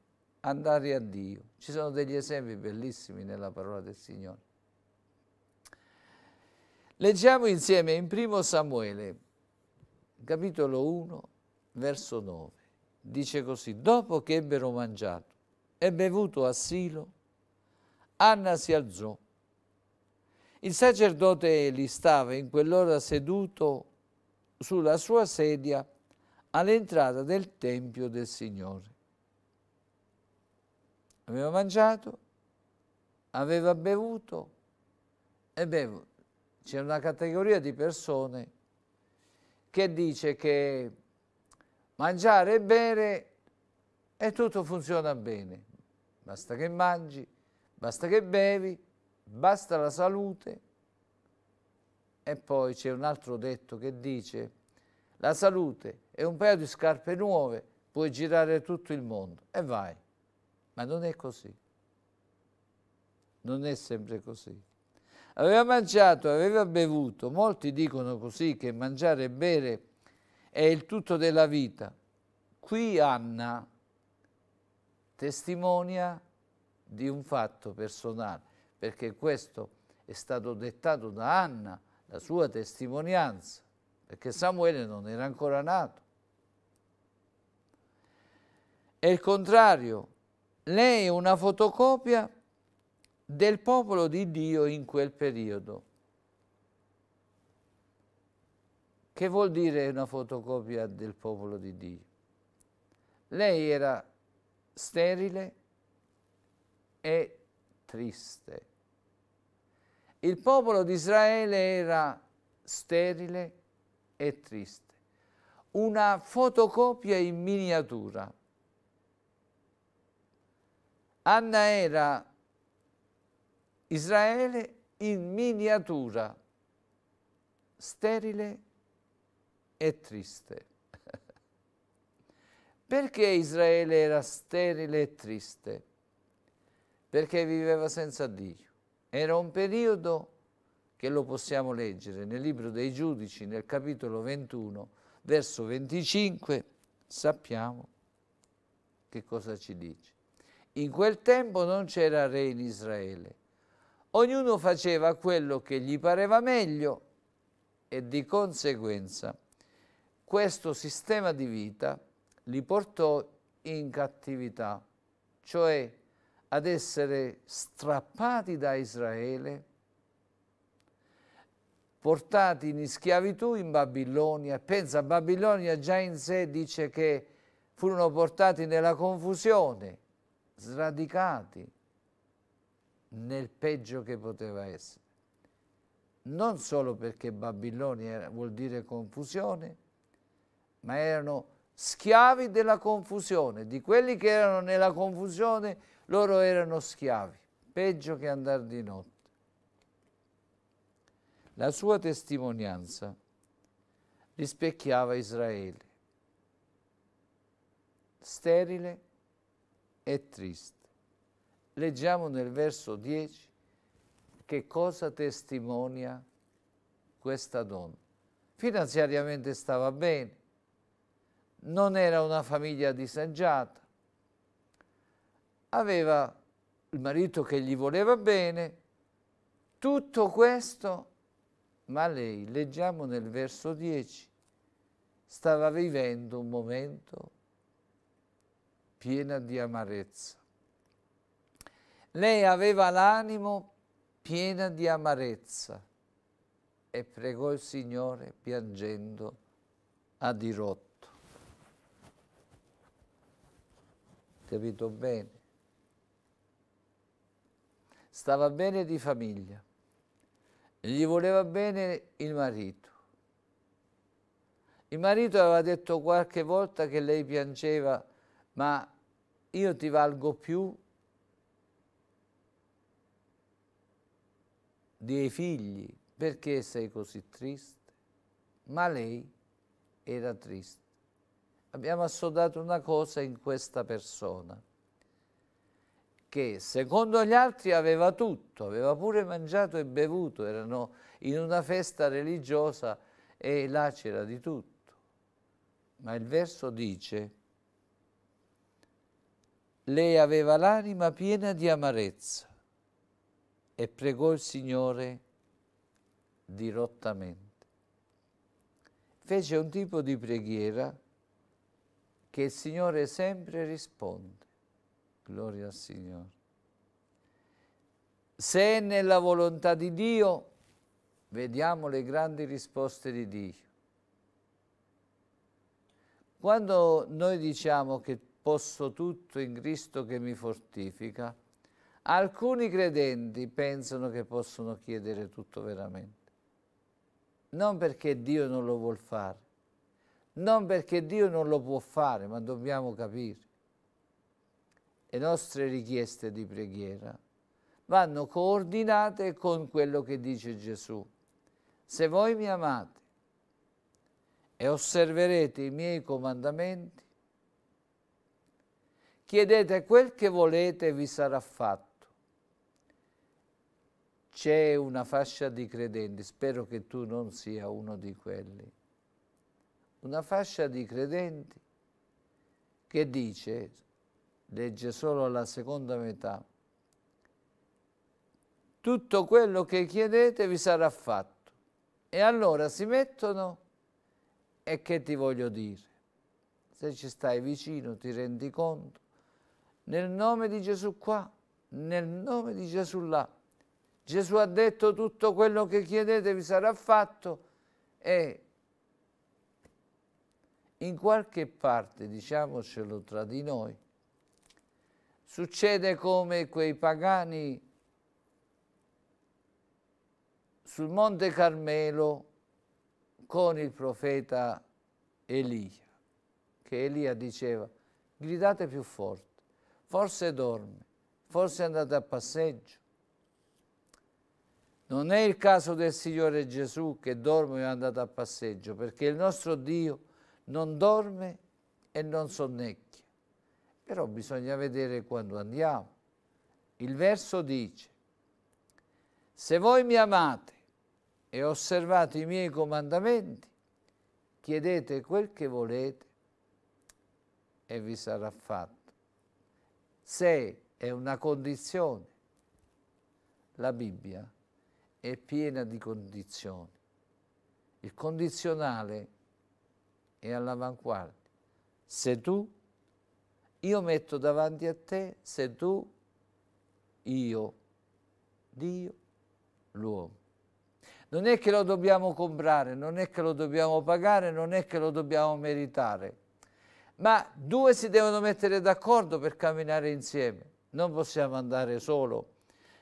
andare a Dio. Ci sono degli esempi bellissimi nella parola del Signore. Leggiamo insieme in 1 Samuele, capitolo 1, verso 9. Dice così, dopo che ebbero mangiato e bevuto a Silo, Anna si alzò. Il sacerdote Eli stava in quell'ora seduto sulla sua sedia all'entrata del Tempio del Signore. Aveva mangiato, aveva bevuto e bevuto. C'è una categoria di persone che dice che mangiare e bere e tutto funziona bene. Basta che mangi, Basta che bevi, basta la salute e poi c'è un altro detto che dice la salute è un paio di scarpe nuove, puoi girare tutto il mondo e vai. Ma non è così. Non è sempre così. Aveva mangiato, aveva bevuto, molti dicono così che mangiare e bere è il tutto della vita. Qui Anna testimonia di un fatto personale, perché questo è stato dettato da Anna, la sua testimonianza, perché Samuele non era ancora nato. E il contrario, lei è una fotocopia del popolo di Dio in quel periodo. Che vuol dire una fotocopia del popolo di Dio? Lei era sterile, e triste. Il popolo di Israele era sterile e triste. Una fotocopia in miniatura. Anna era Israele in miniatura, sterile e triste. Perché Israele era sterile e triste? perché viveva senza Dio. Era un periodo che lo possiamo leggere nel libro dei giudici, nel capitolo 21, verso 25, sappiamo che cosa ci dice. In quel tempo non c'era re in Israele. Ognuno faceva quello che gli pareva meglio e di conseguenza questo sistema di vita li portò in cattività, cioè in cattività ad essere strappati da Israele, portati in schiavitù in Babilonia. Pensa, Babilonia già in sé dice che furono portati nella confusione, sradicati nel peggio che poteva essere. Non solo perché Babilonia vuol dire confusione, ma erano schiavi della confusione, di quelli che erano nella confusione loro erano schiavi, peggio che andare di notte. La sua testimonianza rispecchiava Israele, sterile e triste. Leggiamo nel verso 10 che cosa testimonia questa donna. Finanziariamente stava bene, non era una famiglia disagiata, aveva il marito che gli voleva bene, tutto questo, ma lei, leggiamo nel verso 10, stava vivendo un momento piena di amarezza. Lei aveva l'animo piena di amarezza e pregò il Signore piangendo a dirotto. Capito bene? stava bene di famiglia, gli voleva bene il marito. Il marito aveva detto qualche volta che lei piangeva, ma io ti valgo più dei figli, perché sei così triste? Ma lei era triste. Abbiamo assodato una cosa in questa persona che secondo gli altri aveva tutto, aveva pure mangiato e bevuto, erano in una festa religiosa e là c'era di tutto. Ma il verso dice, lei aveva l'anima piena di amarezza e pregò il Signore dirottamente. Fece un tipo di preghiera che il Signore sempre risponde. Gloria al Signore. Se è nella volontà di Dio, vediamo le grandi risposte di Dio. Quando noi diciamo che posso tutto in Cristo che mi fortifica, alcuni credenti pensano che possono chiedere tutto veramente. Non perché Dio non lo vuol fare, non perché Dio non lo può fare, ma dobbiamo capire le nostre richieste di preghiera vanno coordinate con quello che dice Gesù. Se voi mi amate e osserverete i miei comandamenti, chiedete quel che volete e vi sarà fatto. C'è una fascia di credenti, spero che tu non sia uno di quelli, una fascia di credenti che dice legge solo la seconda metà. Tutto quello che chiedete vi sarà fatto. E allora si mettono e che ti voglio dire? Se ci stai vicino ti rendi conto. Nel nome di Gesù qua, nel nome di Gesù là. Gesù ha detto tutto quello che chiedete vi sarà fatto e in qualche parte, diciamocelo tra di noi, Succede come quei pagani sul Monte Carmelo con il profeta Elia, che Elia diceva, gridate più forte, forse dorme, forse andate a passeggio. Non è il caso del Signore Gesù che dorme o è andato a passeggio, perché il nostro Dio non dorme e non sonnecchia. Però bisogna vedere quando andiamo. Il verso dice, se voi mi amate e osservate i miei comandamenti, chiedete quel che volete e vi sarà fatto. Se è una condizione, la Bibbia è piena di condizioni. Il condizionale è all'avanguardia. Se tu io metto davanti a te se tu, io, Dio, l'uomo. Non è che lo dobbiamo comprare, non è che lo dobbiamo pagare, non è che lo dobbiamo meritare. Ma due si devono mettere d'accordo per camminare insieme. Non possiamo andare solo.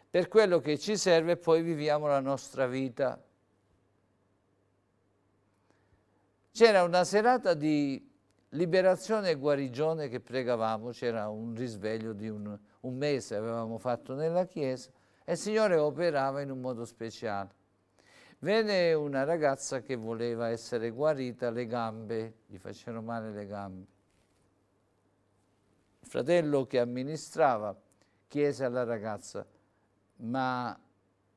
Per quello che ci serve poi viviamo la nostra vita. C'era una serata di liberazione e guarigione che pregavamo, c'era un risveglio di un, un mese, avevamo fatto nella chiesa, e il Signore operava in un modo speciale. Venne una ragazza che voleva essere guarita le gambe, gli facevano male le gambe. Il fratello che amministrava chiese alla ragazza, ma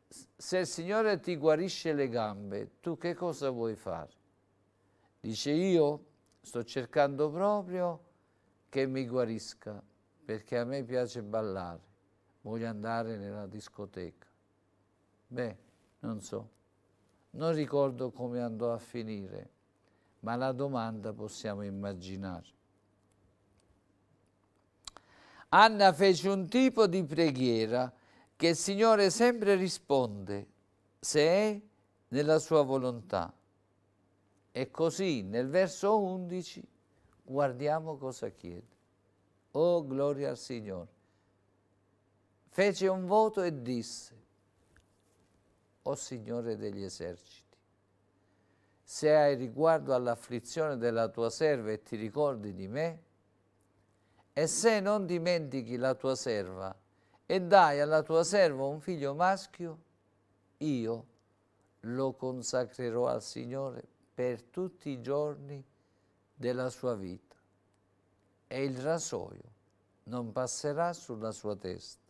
se il Signore ti guarisce le gambe, tu che cosa vuoi fare? Dice io sto cercando proprio che mi guarisca, perché a me piace ballare, voglio andare nella discoteca. Beh, non so, non ricordo come andò a finire, ma la domanda possiamo immaginare. Anna fece un tipo di preghiera che il Signore sempre risponde se è nella sua volontà. E così nel verso 11 guardiamo cosa chiede. Oh gloria al Signore. Fece un voto e disse, o oh Signore degli eserciti, se hai riguardo all'afflizione della tua serva e ti ricordi di me, e se non dimentichi la tua serva e dai alla tua serva un figlio maschio, io lo consacrerò al Signore per tutti i giorni della sua vita e il rasoio non passerà sulla sua testa.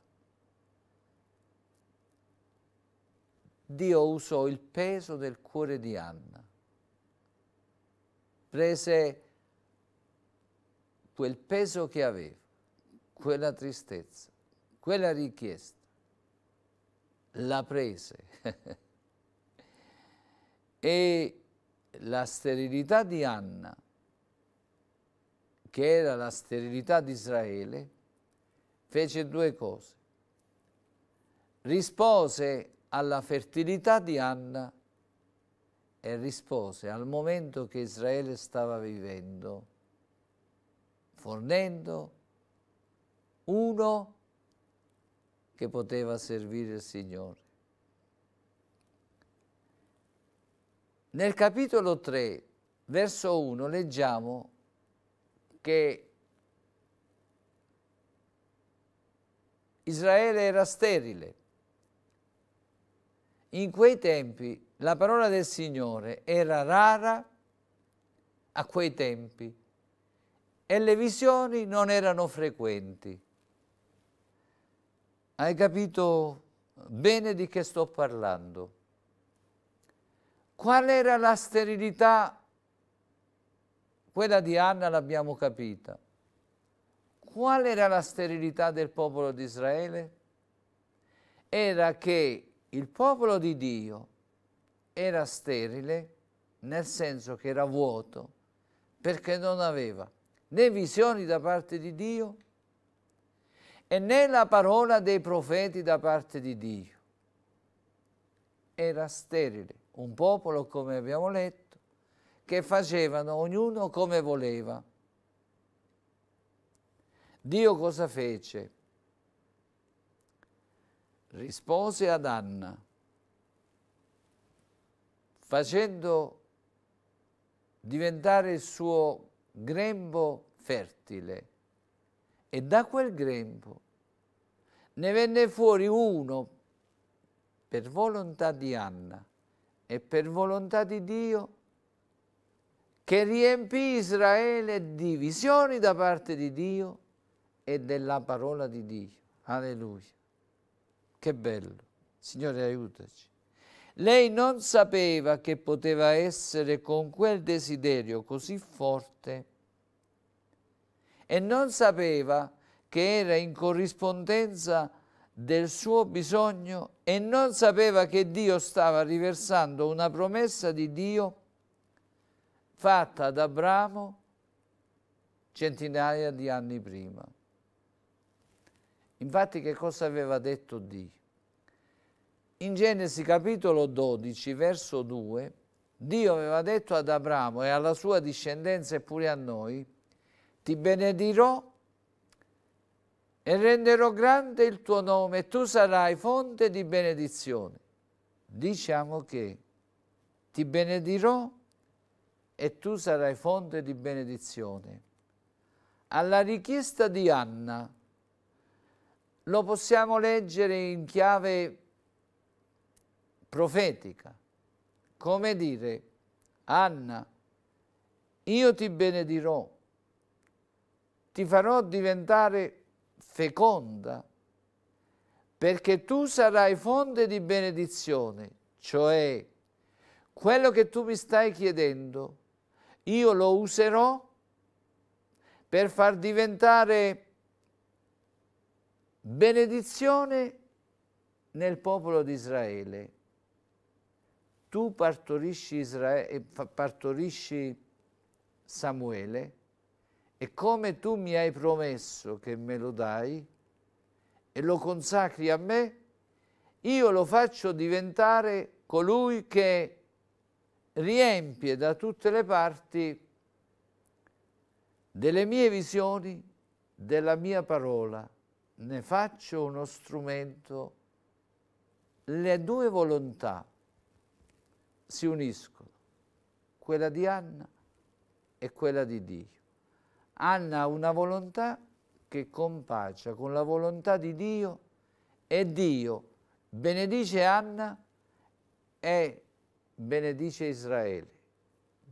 Dio usò il peso del cuore di Anna, prese quel peso che aveva, quella tristezza, quella richiesta, la prese e la sterilità di Anna, che era la sterilità di Israele, fece due cose. Rispose alla fertilità di Anna e rispose al momento che Israele stava vivendo, fornendo uno che poteva servire il Signore. Nel capitolo 3, verso 1, leggiamo che Israele era sterile. In quei tempi la parola del Signore era rara a quei tempi e le visioni non erano frequenti. Hai capito bene di che sto parlando? Qual era la sterilità? Quella di Anna l'abbiamo capita. Qual era la sterilità del popolo di Israele? Era che il popolo di Dio era sterile nel senso che era vuoto perché non aveva né visioni da parte di Dio e né la parola dei profeti da parte di Dio. Era sterile un popolo, come abbiamo letto, che facevano ognuno come voleva. Dio cosa fece? Rispose ad Anna, facendo diventare il suo grembo fertile. E da quel grembo ne venne fuori uno per volontà di Anna e per volontà di Dio che riempì Israele di visioni da parte di Dio e della parola di Dio. Alleluia. Che bello. Signore aiutaci. Lei non sapeva che poteva essere con quel desiderio così forte e non sapeva che era in corrispondenza con del suo bisogno e non sapeva che Dio stava riversando una promessa di Dio fatta ad Abramo centinaia di anni prima. Infatti che cosa aveva detto Dio? In Genesi capitolo 12, verso 2, Dio aveva detto ad Abramo e alla sua discendenza e pure a noi, ti benedirò e renderò grande il tuo nome e tu sarai fonte di benedizione. Diciamo che ti benedirò e tu sarai fonte di benedizione. Alla richiesta di Anna, lo possiamo leggere in chiave profetica, come dire, Anna, io ti benedirò, ti farò diventare feconda, perché tu sarai fonte di benedizione, cioè quello che tu mi stai chiedendo, io lo userò per far diventare benedizione nel popolo di Israele. Tu partorisci, Israele, eh, partorisci Samuele, e come tu mi hai promesso che me lo dai e lo consacri a me, io lo faccio diventare colui che riempie da tutte le parti delle mie visioni, della mia parola, ne faccio uno strumento, le due volontà si uniscono, quella di Anna e quella di Dio. Anna ha una volontà che compacia con la volontà di Dio e Dio benedice Anna e benedice Israele.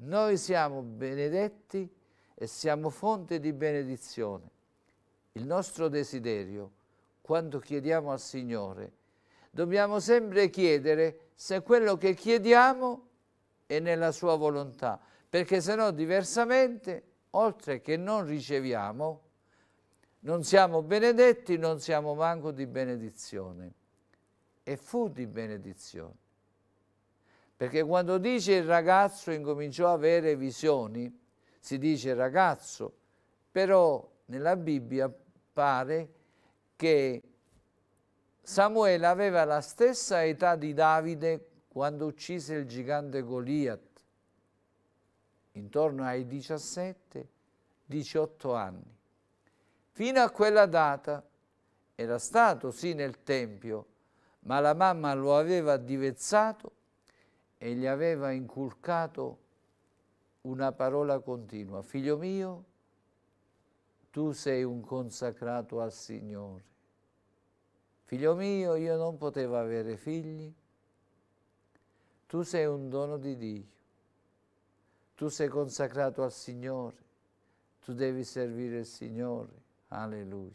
Noi siamo benedetti e siamo fonte di benedizione. Il nostro desiderio, quando chiediamo al Signore, dobbiamo sempre chiedere se quello che chiediamo è nella sua volontà, perché se no diversamente oltre che non riceviamo, non siamo benedetti, non siamo manco di benedizione. E fu di benedizione. Perché quando dice il ragazzo incominciò a avere visioni, si dice ragazzo, però nella Bibbia pare che Samuele aveva la stessa età di Davide quando uccise il gigante Goliat intorno ai 17-18 anni. Fino a quella data era stato sì nel Tempio, ma la mamma lo aveva divezzato e gli aveva inculcato una parola continua, figlio mio, tu sei un consacrato al Signore. Figlio mio, io non potevo avere figli, tu sei un dono di Dio tu sei consacrato al Signore, tu devi servire il Signore, alleluia,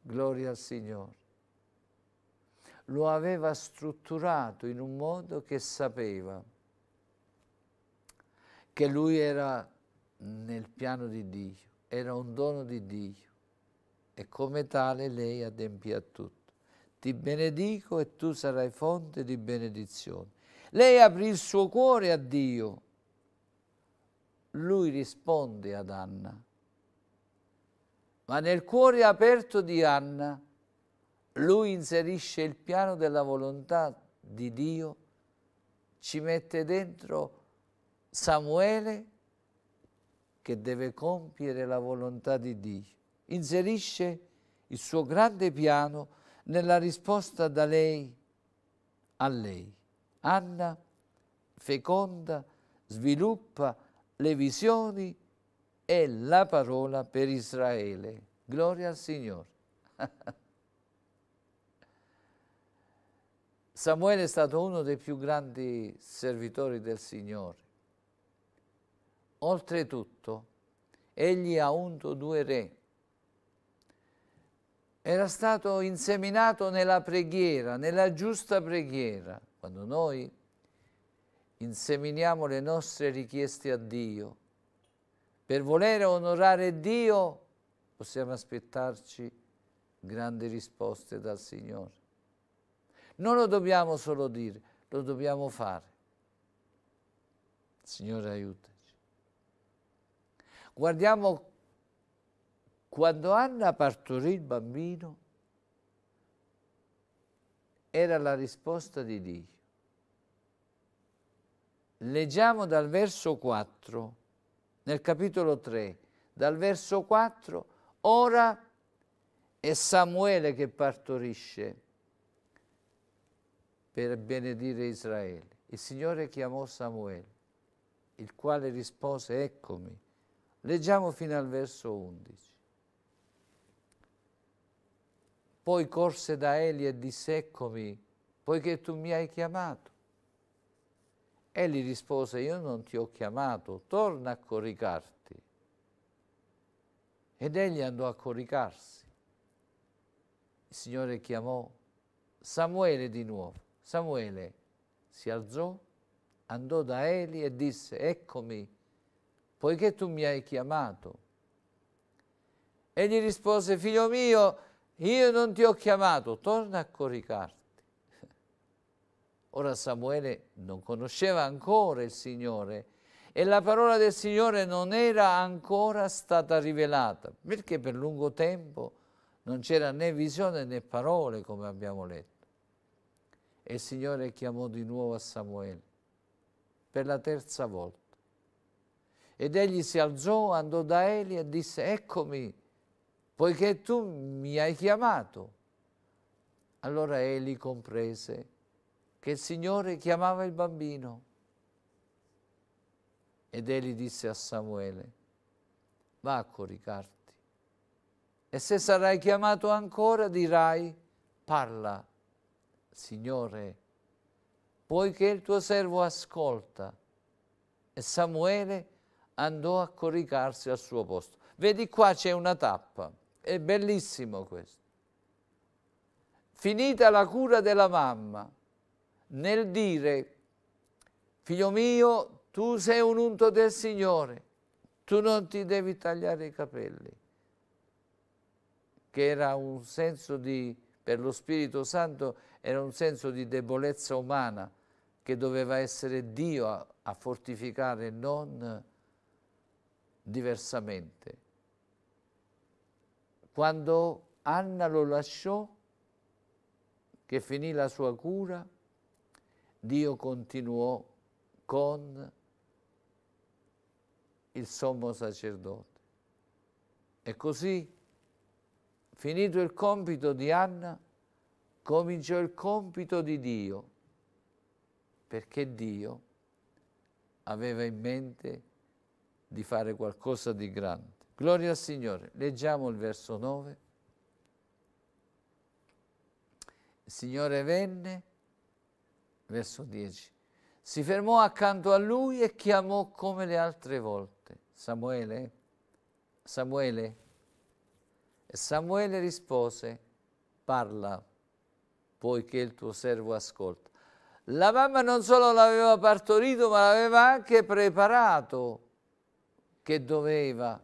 gloria al Signore. Lo aveva strutturato in un modo che sapeva che lui era nel piano di Dio, era un dono di Dio e come tale lei adempì a tutto. Ti benedico e tu sarai fonte di benedizione. Lei aprì il suo cuore a Dio lui risponde ad Anna. Ma nel cuore aperto di Anna, lui inserisce il piano della volontà di Dio, ci mette dentro Samuele che deve compiere la volontà di Dio. Inserisce il suo grande piano nella risposta da lei a lei. Anna feconda, sviluppa le visioni e la parola per Israele. Gloria al Signore. Samuele è stato uno dei più grandi servitori del Signore. Oltretutto, egli ha unto due re. Era stato inseminato nella preghiera, nella giusta preghiera, quando noi inseminiamo le nostre richieste a Dio. Per volere onorare Dio possiamo aspettarci grandi risposte dal Signore. Non lo dobbiamo solo dire, lo dobbiamo fare. Signore aiutaci. Guardiamo quando Anna partorì il bambino, era la risposta di Dio. Leggiamo dal verso 4, nel capitolo 3, dal verso 4, ora è Samuele che partorisce per benedire Israele. Il Signore chiamò Samuele, il quale rispose, eccomi. Leggiamo fino al verso 11. Poi corse da Eli e disse, eccomi, poiché tu mi hai chiamato. Egli rispose, io non ti ho chiamato, torna a coricarti. Ed egli andò a coricarsi. Il Signore chiamò Samuele di nuovo. Samuele si alzò, andò da Eli e disse, eccomi, poiché tu mi hai chiamato. Egli rispose, figlio mio, io non ti ho chiamato, torna a coricarti. Ora Samuele non conosceva ancora il Signore e la parola del Signore non era ancora stata rivelata, perché per lungo tempo non c'era né visione né parole, come abbiamo letto. E il Signore chiamò di nuovo a Samuele, per la terza volta. Ed egli si alzò, andò da Eli e disse, eccomi, poiché tu mi hai chiamato. Allora Eli comprese che il Signore chiamava il bambino. Ed egli disse a Samuele, va a coricarti. E se sarai chiamato ancora dirai, parla, Signore, poiché il tuo servo ascolta. E Samuele andò a coricarsi al suo posto. Vedi qua c'è una tappa, è bellissimo questo. Finita la cura della mamma, nel dire, figlio mio, tu sei un unto del Signore, tu non ti devi tagliare i capelli, che era un senso di, per lo Spirito Santo, era un senso di debolezza umana, che doveva essere Dio a, a fortificare, non diversamente. Quando Anna lo lasciò, che finì la sua cura, Dio continuò con il sommo sacerdote. E così, finito il compito di Anna, cominciò il compito di Dio, perché Dio aveva in mente di fare qualcosa di grande. Gloria al Signore. Leggiamo il verso 9. Il Signore venne verso 10. Si fermò accanto a lui e chiamò come le altre volte, Samuele, Samuele. E Samuele rispose, parla, poiché il tuo servo ascolta. La mamma non solo l'aveva partorito, ma l'aveva anche preparato, che doveva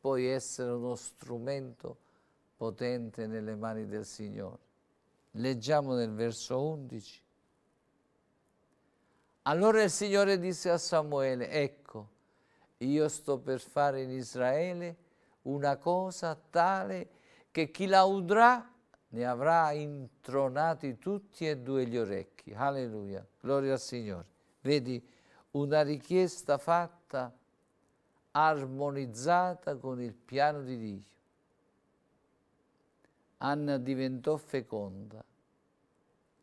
poi essere uno strumento potente nelle mani del Signore. Leggiamo nel verso 11. Allora il Signore disse a Samuele, ecco, io sto per fare in Israele una cosa tale che chi la udrà ne avrà intronati tutti e due gli orecchi. Alleluia, gloria al Signore. Vedi, una richiesta fatta armonizzata con il piano di Dio. Anna diventò feconda.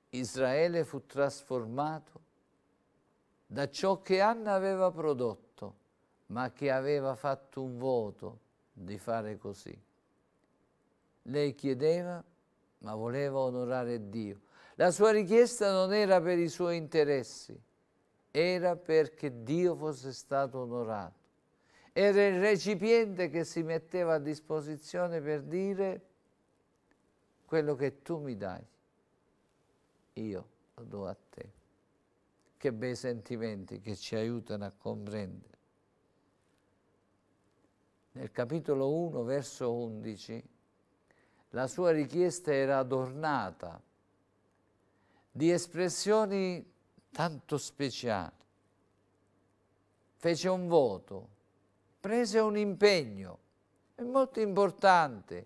Israele fu trasformato da ciò che Anna aveva prodotto, ma che aveva fatto un voto di fare così. Lei chiedeva, ma voleva onorare Dio. La sua richiesta non era per i suoi interessi, era perché Dio fosse stato onorato. Era il recipiente che si metteva a disposizione per dire quello che tu mi dai, io lo do a te che bei sentimenti che ci aiutano a comprendere. Nel capitolo 1, verso 11, la sua richiesta era adornata di espressioni tanto speciali. Fece un voto, prese un impegno, è molto importante,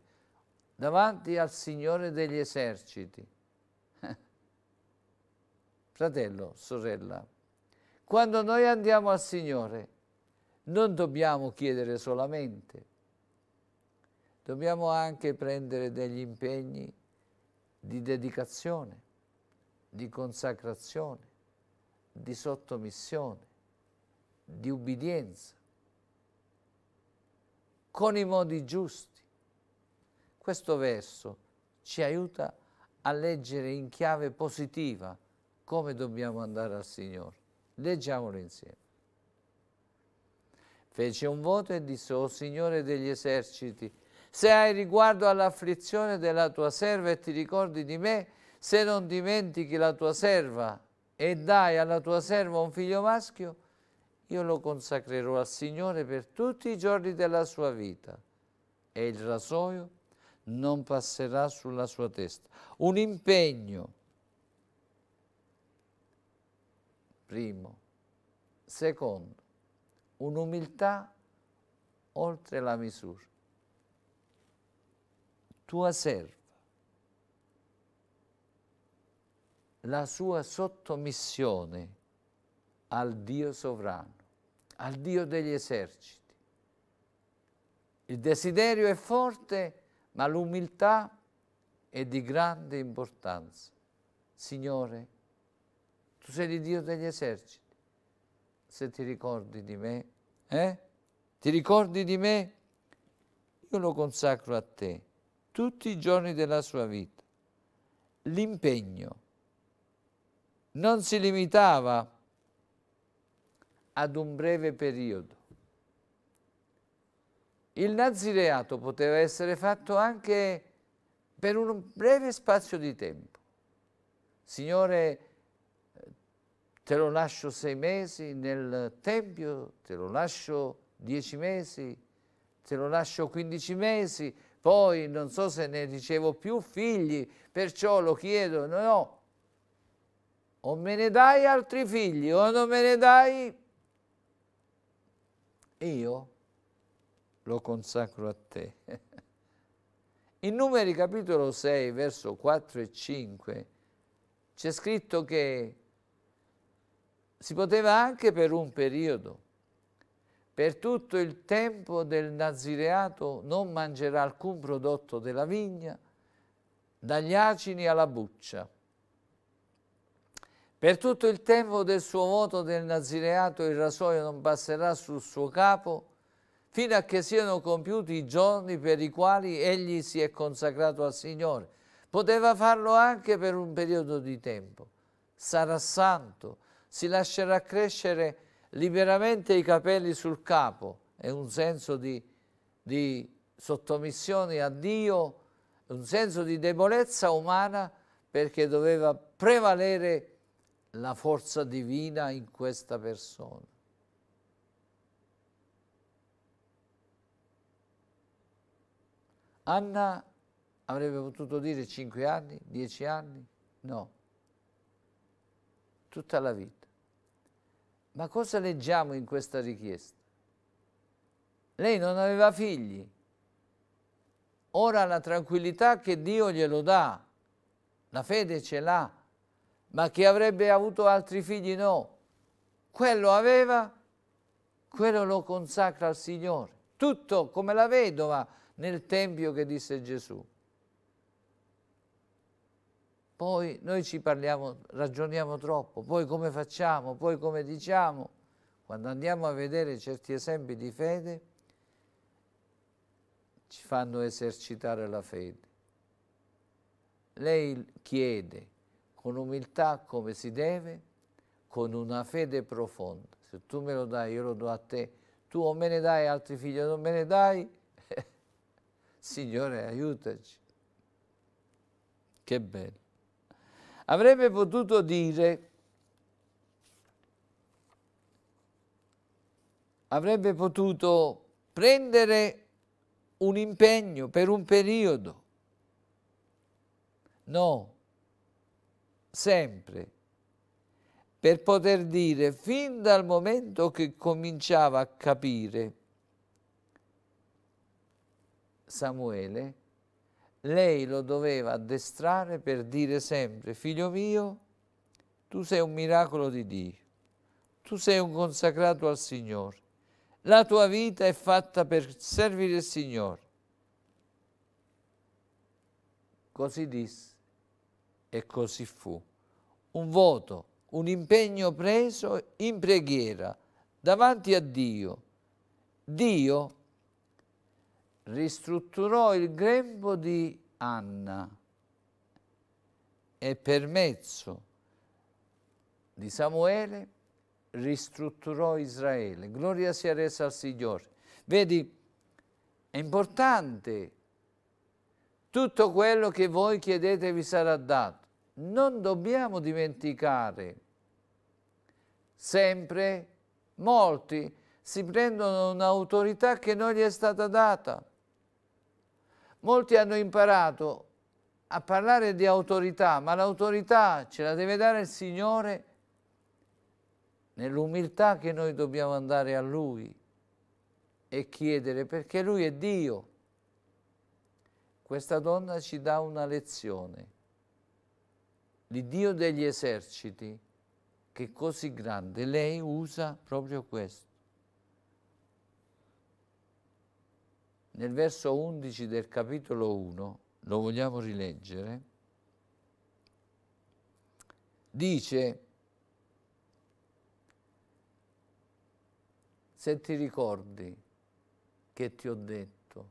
davanti al Signore degli eserciti Fratello, sorella, quando noi andiamo al Signore non dobbiamo chiedere solamente, dobbiamo anche prendere degli impegni di dedicazione, di consacrazione, di sottomissione, di ubbidienza, con i modi giusti. Questo verso ci aiuta a leggere in chiave positiva come dobbiamo andare al Signore. Leggiamolo insieme. Fece un voto e disse, o oh Signore degli eserciti, se hai riguardo all'afflizione della tua serva e ti ricordi di me, se non dimentichi la tua serva e dai alla tua serva un figlio maschio, io lo consacrerò al Signore per tutti i giorni della sua vita e il rasoio non passerà sulla sua testa. Un impegno primo. Secondo, un'umiltà oltre la misura. Tua serva, la sua sottomissione al Dio sovrano, al Dio degli eserciti. Il desiderio è forte, ma l'umiltà è di grande importanza. Signore, tu sei il Dio degli eserciti. Se ti ricordi di me, eh? Ti ricordi di me? Io lo consacro a te tutti i giorni della sua vita. L'impegno non si limitava ad un breve periodo. Il nazireato poteva essere fatto anche per un breve spazio di tempo. Signore, te lo lascio sei mesi nel Tempio, te lo lascio dieci mesi, te lo lascio quindici mesi, poi non so se ne ricevo più figli, perciò lo chiedo, no, no, o me ne dai altri figli o non me ne dai, io lo consacro a te. In Numeri capitolo 6, verso 4 e 5, c'è scritto che si poteva anche per un periodo. Per tutto il tempo del nazireato non mangerà alcun prodotto della vigna, dagli acini alla buccia. Per tutto il tempo del suo voto del nazireato il rasoio non passerà sul suo capo, fino a che siano compiuti i giorni per i quali egli si è consacrato al Signore. Poteva farlo anche per un periodo di tempo. Sarà santo, si lascerà crescere liberamente i capelli sul capo, è un senso di, di sottomissione a Dio, un senso di debolezza umana perché doveva prevalere la forza divina in questa persona. Anna avrebbe potuto dire 5 anni, 10 anni, no, tutta la vita. Ma cosa leggiamo in questa richiesta? Lei non aveva figli. Ora la tranquillità che Dio glielo dà, la fede ce l'ha, ma che avrebbe avuto altri figli no. Quello aveva, quello lo consacra al Signore. Tutto come la vedova nel Tempio che disse Gesù poi noi ci parliamo, ragioniamo troppo, poi come facciamo, poi come diciamo. Quando andiamo a vedere certi esempi di fede, ci fanno esercitare la fede. Lei chiede con umiltà come si deve, con una fede profonda. Se tu me lo dai, io lo do a te. Tu o me ne dai, altri figli non me ne dai. Signore, aiutaci. Che bello. Avrebbe potuto dire, avrebbe potuto prendere un impegno per un periodo. No, sempre per poter dire fin dal momento che cominciava a capire Samuele lei lo doveva addestrare per dire sempre, figlio mio, tu sei un miracolo di Dio, tu sei un consacrato al Signore, la tua vita è fatta per servire il Signore. Così disse e così fu. Un voto, un impegno preso in preghiera davanti a Dio. Dio ristrutturò il grembo di Anna e per mezzo di Samuele ristrutturò Israele. Gloria sia resa al Signore. Vedi, è importante. Tutto quello che voi chiedete vi sarà dato. Non dobbiamo dimenticare. Sempre molti si prendono un'autorità che non gli è stata data Molti hanno imparato a parlare di autorità, ma l'autorità ce la deve dare il Signore nell'umiltà che noi dobbiamo andare a Lui e chiedere, perché Lui è Dio. Questa donna ci dà una lezione. L'Iddio degli eserciti, che è così grande, lei usa proprio questo. nel verso 11 del capitolo 1, lo vogliamo rileggere, dice, se ti ricordi che ti ho detto,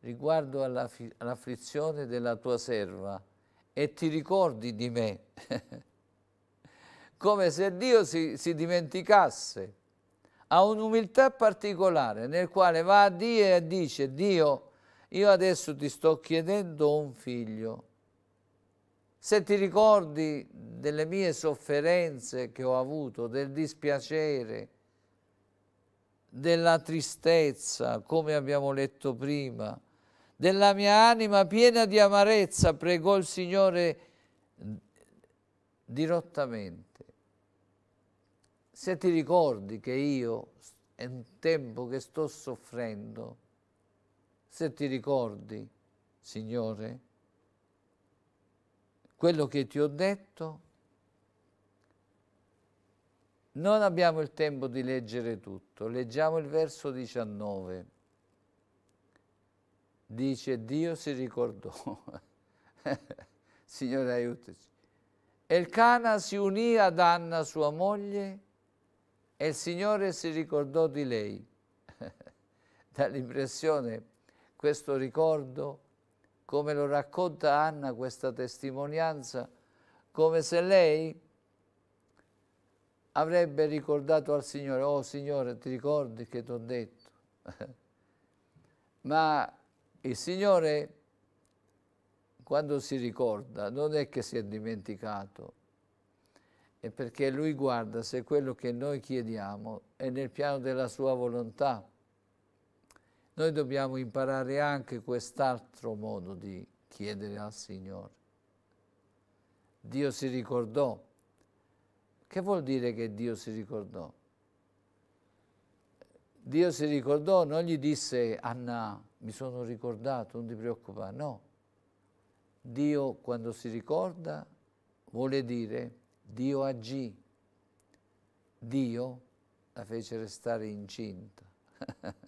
riguardo all'afflizione della tua serva e ti ricordi di me, come se Dio si, si dimenticasse ha un'umiltà particolare nel quale va a Dio e dice Dio io adesso ti sto chiedendo un figlio se ti ricordi delle mie sofferenze che ho avuto del dispiacere della tristezza come abbiamo letto prima della mia anima piena di amarezza pregò il Signore dirottamente se ti ricordi che io è un tempo che sto soffrendo, se ti ricordi, Signore, quello che ti ho detto, non abbiamo il tempo di leggere tutto, leggiamo il verso 19. Dice Dio si ricordò. Signore aiutaci. E il Cana si unì ad Anna sua moglie e il Signore si ricordò di lei. Dà l'impressione, questo ricordo, come lo racconta Anna, questa testimonianza, come se lei avrebbe ricordato al Signore, oh Signore, ti ricordi che ti ho detto? Ma il Signore, quando si ricorda, non è che si è dimenticato, è perché lui guarda se quello che noi chiediamo è nel piano della sua volontà. Noi dobbiamo imparare anche quest'altro modo di chiedere al Signore. Dio si ricordò. Che vuol dire che Dio si ricordò? Dio si ricordò, non gli disse Anna, mi sono ricordato, non ti preoccupare. No, Dio quando si ricorda vuole dire Dio agì, Dio la fece restare incinta.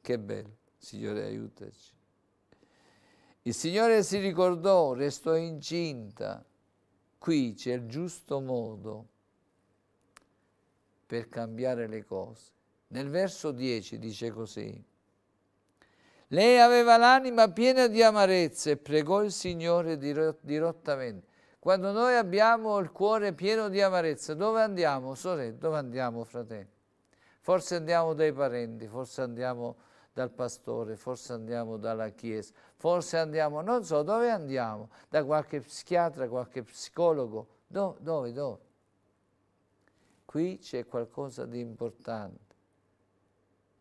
che bello, Signore aiutaci. Il Signore si ricordò, restò incinta. Qui c'è il giusto modo per cambiare le cose. Nel verso 10 dice così. Lei aveva l'anima piena di amarezza e pregò il Signore dirottamente. Quando noi abbiamo il cuore pieno di amarezza, dove andiamo, sorella? Dove andiamo, fratelli? Forse andiamo dai parenti, forse andiamo dal pastore, forse andiamo dalla chiesa, forse andiamo, non so, dove andiamo? Da qualche psichiatra, qualche psicologo, Do, dove, dove? Qui c'è qualcosa di importante,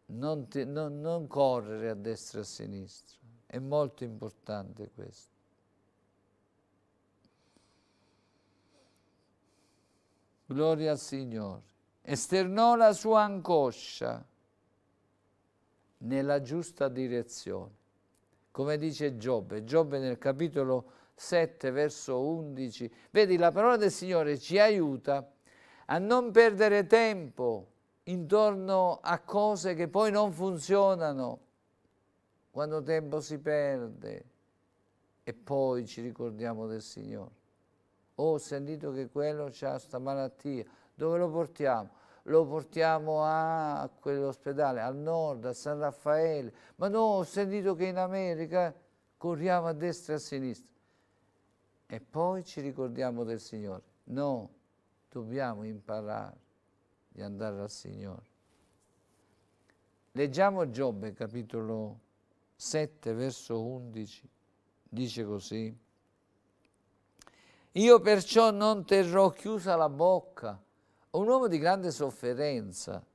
non, ti, non, non correre a destra e a sinistra, è molto importante questo. Gloria al Signore. Esternò la sua angoscia nella giusta direzione. Come dice Giobbe, Giobbe nel capitolo 7, verso 11. Vedi, la parola del Signore ci aiuta a non perdere tempo intorno a cose che poi non funzionano. quando tempo si perde? E poi ci ricordiamo del Signore oh ho sentito che quello ha questa malattia, dove lo portiamo? Lo portiamo a quell'ospedale, al nord, a San Raffaele, ma no, ho sentito che in America corriamo a destra e a sinistra. E poi ci ricordiamo del Signore. No, dobbiamo imparare di andare al Signore. Leggiamo Giobbe capitolo 7 verso 11, dice così, io perciò non terrò chiusa la bocca, un uomo di grande sofferenza.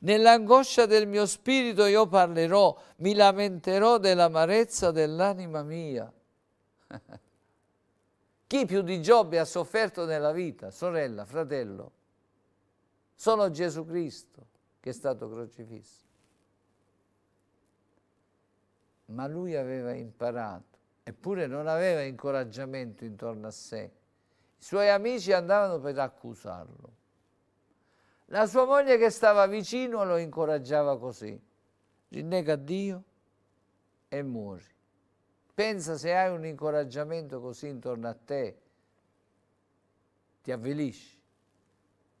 Nell'angoscia del mio spirito io parlerò, mi lamenterò dell'amarezza dell'anima mia. Chi più di Giobbe ha sofferto nella vita, sorella, fratello? Solo Gesù Cristo che è stato crocifisso. Ma lui aveva imparato eppure non aveva incoraggiamento intorno a sé. I suoi amici andavano per accusarlo. La sua moglie che stava vicino lo incoraggiava così. Rinnega Dio e muori. Pensa se hai un incoraggiamento così intorno a te, ti avvilisci.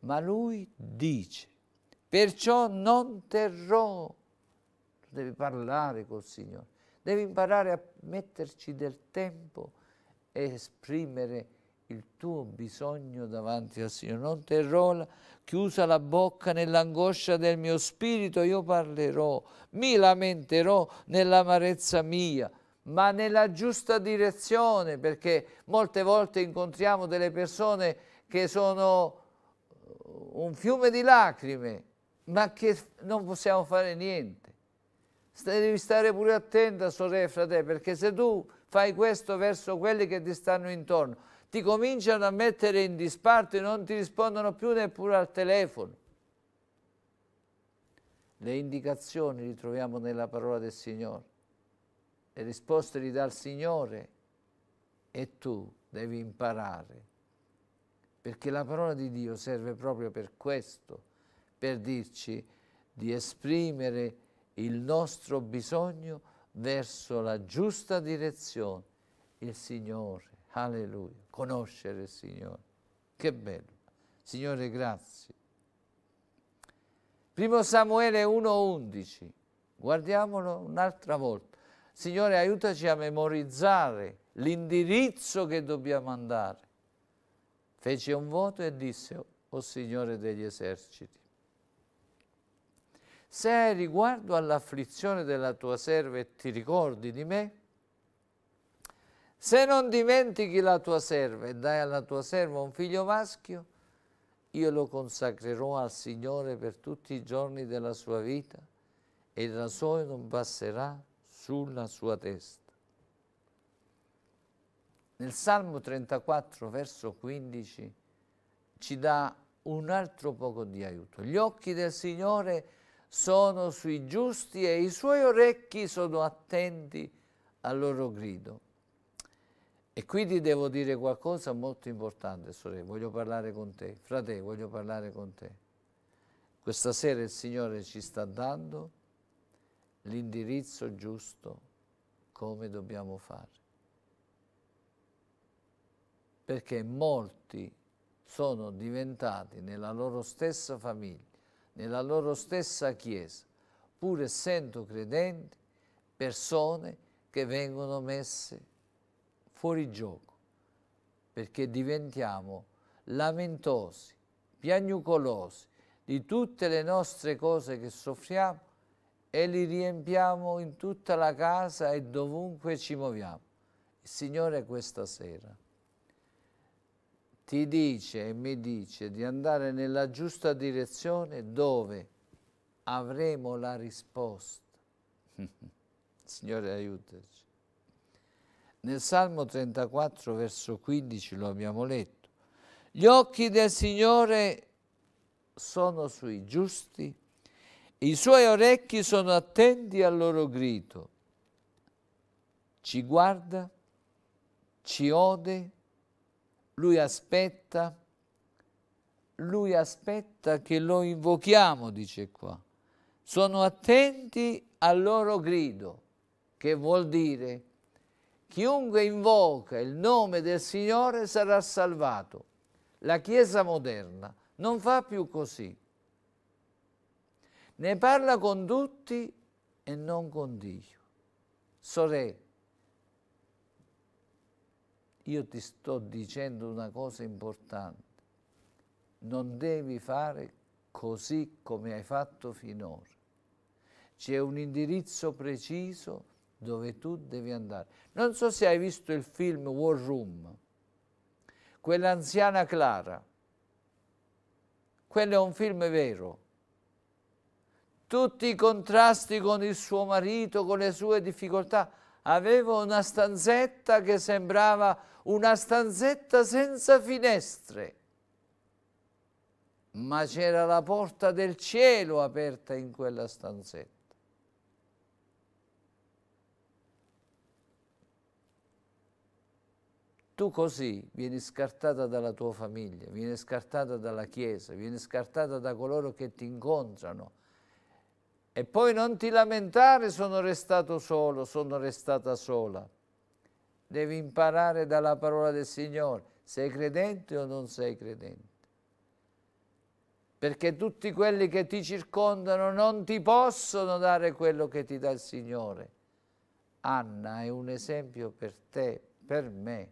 Ma lui dice, perciò non terrò. Tu devi parlare col Signore devi imparare a metterci del tempo e esprimere il tuo bisogno davanti al Signore. Non terrò chiusa la bocca nell'angoscia del mio spirito, io parlerò, mi lamenterò nell'amarezza mia ma nella giusta direzione, perché molte volte incontriamo delle persone che sono uh, un fiume di lacrime, ma che non possiamo fare niente devi stare pure attenta, sorella e fratello, perché se tu fai questo verso quelli che ti stanno intorno, ti cominciano a mettere in disparte e non ti rispondono più neppure al telefono. Le indicazioni le troviamo nella parola del Signore, le risposte le dà il Signore e tu devi imparare, perché la parola di Dio serve proprio per questo, per dirci di esprimere il nostro bisogno verso la giusta direzione, il Signore, alleluia, conoscere il Signore. Che bello. Signore, grazie. Primo Samuele 1.11, guardiamolo un'altra volta. Signore, aiutaci a memorizzare l'indirizzo che dobbiamo andare. Fece un voto e disse, o oh Signore degli eserciti, se hai riguardo all'afflizione della tua serva e ti ricordi di me, se non dimentichi la tua serva e dai alla tua serva un figlio maschio, io lo consacrerò al Signore per tutti i giorni della sua vita e il rasoio non passerà sulla sua testa. Nel Salmo 34, verso 15, ci dà un altro poco di aiuto. Gli occhi del Signore sono sono sui giusti e i suoi orecchi sono attenti al loro grido. E qui ti devo dire qualcosa molto importante, sorella, voglio parlare con te, frate, voglio parlare con te. Questa sera il Signore ci sta dando l'indirizzo giusto come dobbiamo fare. Perché molti sono diventati nella loro stessa famiglia nella loro stessa Chiesa, pur essendo credenti, persone che vengono messe fuori gioco, perché diventiamo lamentosi, piagnucolosi di tutte le nostre cose che soffriamo e li riempiamo in tutta la casa e dovunque ci muoviamo. Il Signore questa sera ti dice e mi dice di andare nella giusta direzione dove avremo la risposta. Signore aiutaci. Nel Salmo 34 verso 15 lo abbiamo letto. Gli occhi del Signore sono sui giusti, i suoi orecchi sono attenti al loro grido. Ci guarda, ci ode, lui aspetta, lui aspetta che lo invochiamo, dice qua. Sono attenti al loro grido, che vuol dire chiunque invoca il nome del Signore sarà salvato. La Chiesa moderna non fa più così. Ne parla con tutti e non con Dio. Sorelle, io ti sto dicendo una cosa importante, non devi fare così come hai fatto finora. C'è un indirizzo preciso dove tu devi andare. Non so se hai visto il film War Room, quell'anziana Clara, quello è un film vero. Tutti i contrasti con il suo marito, con le sue difficoltà, avevo una stanzetta che sembrava una stanzetta senza finestre, ma c'era la porta del cielo aperta in quella stanzetta. Tu così vieni scartata dalla tua famiglia, vieni scartata dalla Chiesa, vieni scartata da coloro che ti incontrano, e poi non ti lamentare, sono restato solo, sono restata sola. Devi imparare dalla parola del Signore, sei credente o non sei credente. Perché tutti quelli che ti circondano non ti possono dare quello che ti dà il Signore. Anna è un esempio per te, per me.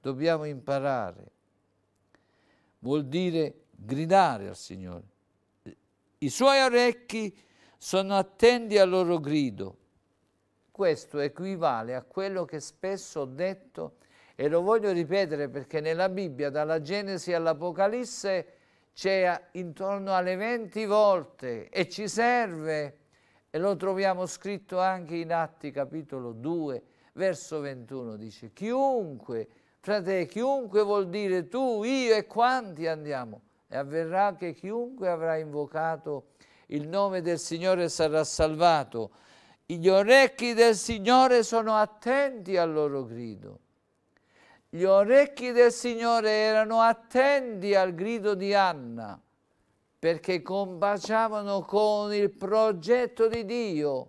Dobbiamo imparare. Vuol dire gridare al Signore. I suoi orecchi sono attenti al loro grido. Questo equivale a quello che spesso ho detto e lo voglio ripetere perché nella Bibbia, dalla Genesi all'Apocalisse, c'è intorno alle 20 volte e ci serve e lo troviamo scritto anche in Atti capitolo 2 verso 21 dice chiunque frate chiunque vuol dire tu io e quanti andiamo e avverrà che chiunque avrà invocato il nome del Signore sarà salvato. Gli orecchi del Signore sono attenti al loro grido. Gli orecchi del Signore erano attenti al grido di Anna perché combaciavano con il progetto di Dio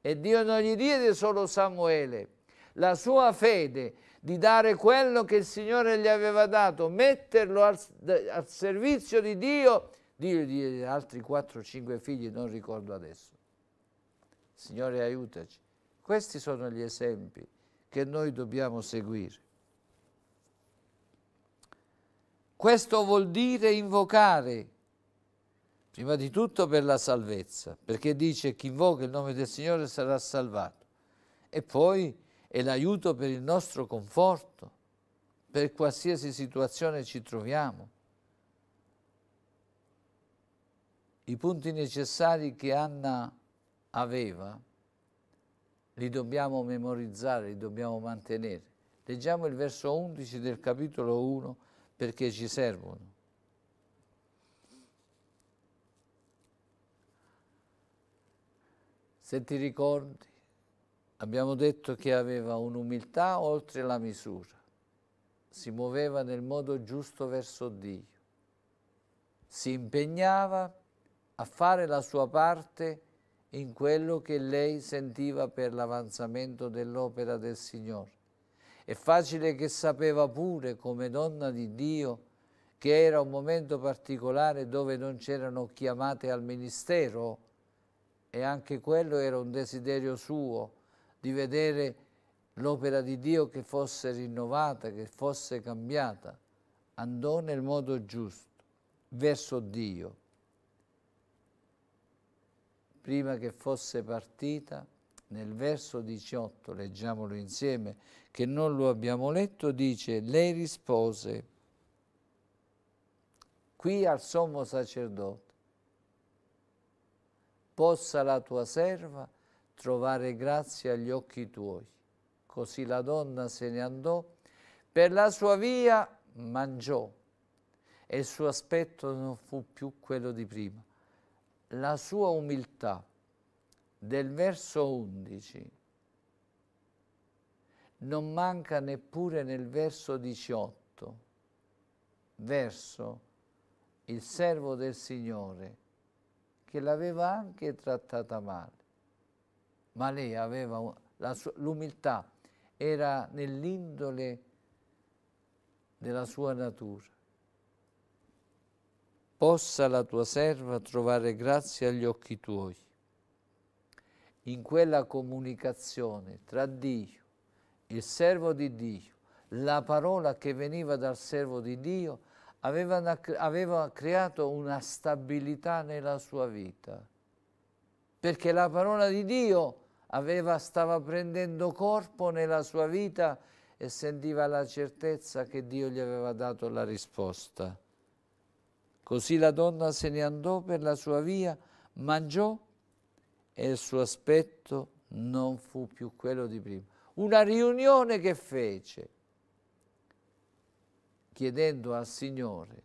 e Dio non gli diede solo Samuele, la sua fede di dare quello che il Signore gli aveva dato, metterlo al, al servizio di Dio Dio di altri 4-5 figli, non ricordo adesso. Signore aiutaci. Questi sono gli esempi che noi dobbiamo seguire. Questo vuol dire invocare, prima di tutto per la salvezza, perché dice chi invoca il nome del Signore sarà salvato. E poi è l'aiuto per il nostro conforto, per qualsiasi situazione ci troviamo. i punti necessari che Anna aveva, li dobbiamo memorizzare, li dobbiamo mantenere. Leggiamo il verso 11 del capitolo 1 perché ci servono. Se ti ricordi, abbiamo detto che aveva un'umiltà oltre la misura, si muoveva nel modo giusto verso Dio, si impegnava a fare la sua parte in quello che lei sentiva per l'avanzamento dell'opera del Signore. È facile che sapeva pure, come donna di Dio, che era un momento particolare dove non c'erano chiamate al ministero e anche quello era un desiderio suo di vedere l'opera di Dio che fosse rinnovata, che fosse cambiata. Andò nel modo giusto, verso Dio prima che fosse partita, nel verso 18, leggiamolo insieme, che non lo abbiamo letto, dice, lei rispose qui al sommo sacerdote, possa la tua serva trovare grazia agli occhi tuoi. Così la donna se ne andò, per la sua via mangiò e il suo aspetto non fu più quello di prima la sua umiltà del verso 11 non manca neppure nel verso 18, verso il servo del Signore che l'aveva anche trattata male, ma lei aveva l'umiltà, era nell'indole della sua natura possa la tua serva trovare grazia agli occhi tuoi. In quella comunicazione tra Dio, il servo di Dio, la parola che veniva dal servo di Dio, aveva, aveva creato una stabilità nella sua vita, perché la parola di Dio aveva, stava prendendo corpo nella sua vita e sentiva la certezza che Dio gli aveva dato la risposta. Così la donna se ne andò per la sua via, mangiò e il suo aspetto non fu più quello di prima. Una riunione che fece chiedendo al Signore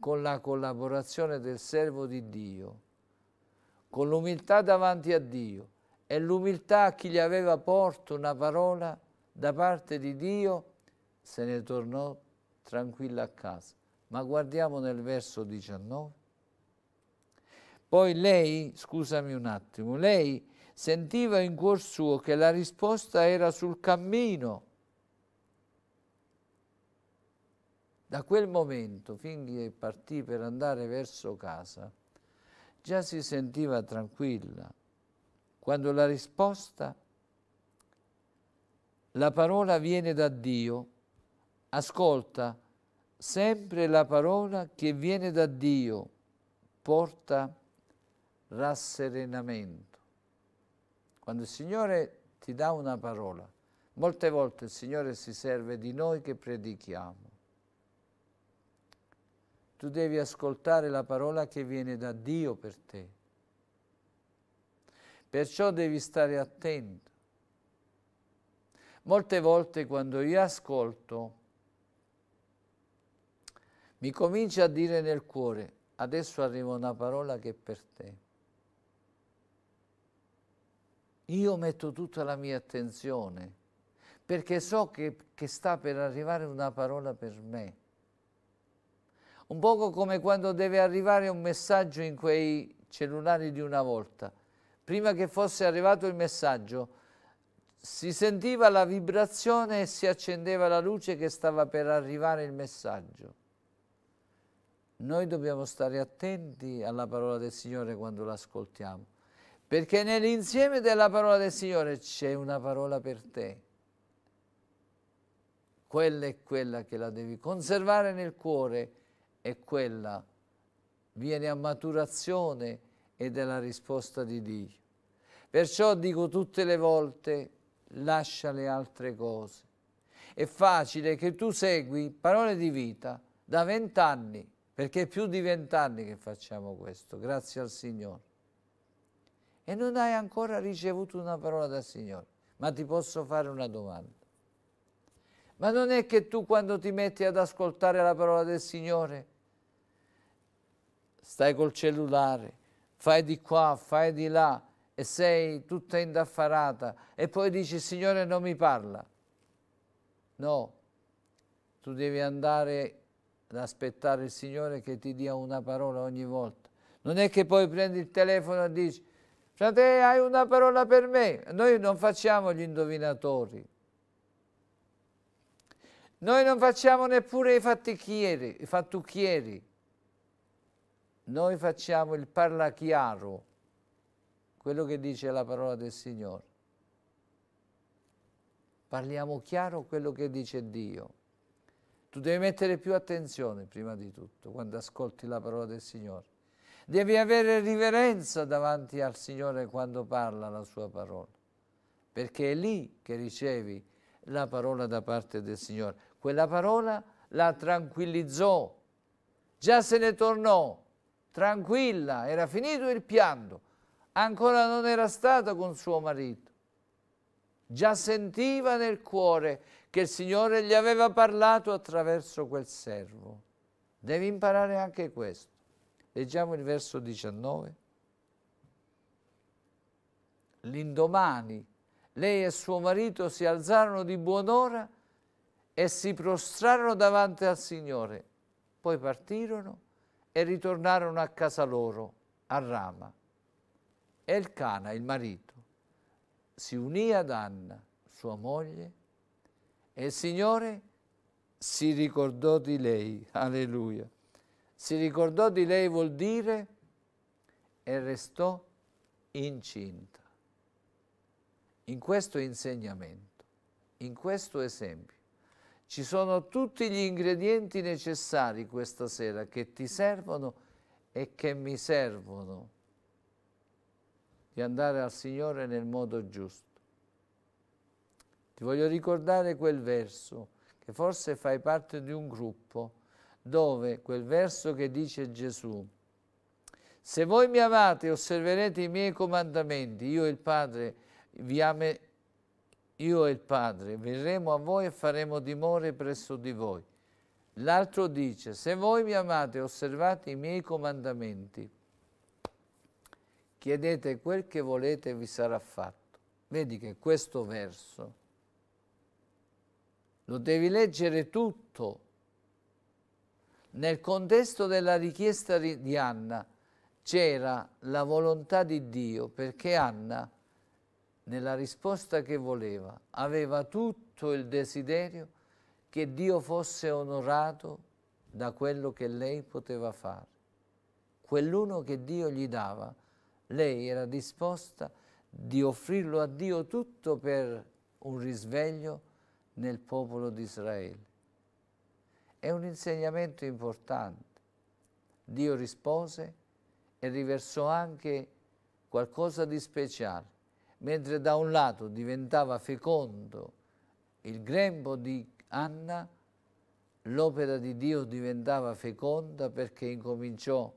con la collaborazione del servo di Dio, con l'umiltà davanti a Dio e l'umiltà a chi gli aveva porto una parola da parte di Dio, se ne tornò tranquilla a casa ma guardiamo nel verso 19. Poi lei, scusami un attimo, lei sentiva in cuor suo che la risposta era sul cammino. Da quel momento, finché partì per andare verso casa, già si sentiva tranquilla quando la risposta, la parola viene da Dio, ascolta, sempre la parola che viene da Dio porta rasserenamento. Quando il Signore ti dà una parola, molte volte il Signore si serve di noi che predichiamo. Tu devi ascoltare la parola che viene da Dio per te. Perciò devi stare attento. Molte volte quando io ascolto, mi comincia a dire nel cuore, adesso arriva una parola che è per te. Io metto tutta la mia attenzione perché so che, che sta per arrivare una parola per me. Un poco come quando deve arrivare un messaggio in quei cellulari di una volta. Prima che fosse arrivato il messaggio, si sentiva la vibrazione e si accendeva la luce che stava per arrivare il messaggio. Noi dobbiamo stare attenti alla parola del Signore quando l'ascoltiamo, perché nell'insieme della parola del Signore c'è una parola per te. Quella è quella che la devi conservare nel cuore e quella viene a maturazione ed è la risposta di Dio. Perciò dico tutte le volte, lascia le altre cose. È facile che tu segui parole di vita da vent'anni perché è più di vent'anni che facciamo questo, grazie al Signore. E non hai ancora ricevuto una parola dal Signore, ma ti posso fare una domanda. Ma non è che tu quando ti metti ad ascoltare la parola del Signore stai col cellulare, fai di qua, fai di là e sei tutta indaffarata e poi dici Signore non mi parla. No, tu devi andare ad aspettare il Signore che ti dia una parola ogni volta. Non è che poi prendi il telefono e dici, frate hai una parola per me. Noi non facciamo gli indovinatori. Noi non facciamo neppure i fattichieri, i fattucchieri. Noi facciamo il parla chiaro, quello che dice la parola del Signore. Parliamo chiaro quello che dice Dio. Tu devi mettere più attenzione prima di tutto quando ascolti la parola del Signore. Devi avere riverenza davanti al Signore quando parla la sua parola, perché è lì che ricevi la parola da parte del Signore. Quella parola la tranquillizzò, già se ne tornò tranquilla, era finito il pianto, ancora non era stata con suo marito, già sentiva nel cuore che il Signore gli aveva parlato attraverso quel servo. Devi imparare anche questo. Leggiamo il verso 19. L'indomani lei e suo marito si alzarono di buon'ora e si prostrarono davanti al Signore. Poi partirono e ritornarono a casa loro, a Rama. E il Cana, il marito, si unì ad Anna, sua moglie, e il Signore si ricordò di lei, alleluia. Si ricordò di lei vuol dire e restò incinta. In questo insegnamento, in questo esempio, ci sono tutti gli ingredienti necessari questa sera che ti servono e che mi servono di andare al Signore nel modo giusto. Ti voglio ricordare quel verso, che forse fai parte di un gruppo, dove quel verso che dice Gesù, se voi mi amate e osserverete i miei comandamenti, io e il Padre vi ame, io e il Padre verremo a voi e faremo dimore presso di voi. L'altro dice, se voi mi amate e osservate i miei comandamenti, chiedete quel che volete e vi sarà fatto. Vedi che questo verso lo devi leggere tutto. Nel contesto della richiesta di Anna c'era la volontà di Dio perché Anna, nella risposta che voleva, aveva tutto il desiderio che Dio fosse onorato da quello che lei poteva fare. Quell'uno che Dio gli dava, lei era disposta di offrirlo a Dio tutto per un risveglio nel popolo di Israele. È un insegnamento importante. Dio rispose e riversò anche qualcosa di speciale, mentre da un lato diventava fecondo il grembo di Anna, l'opera di Dio diventava feconda perché incominciò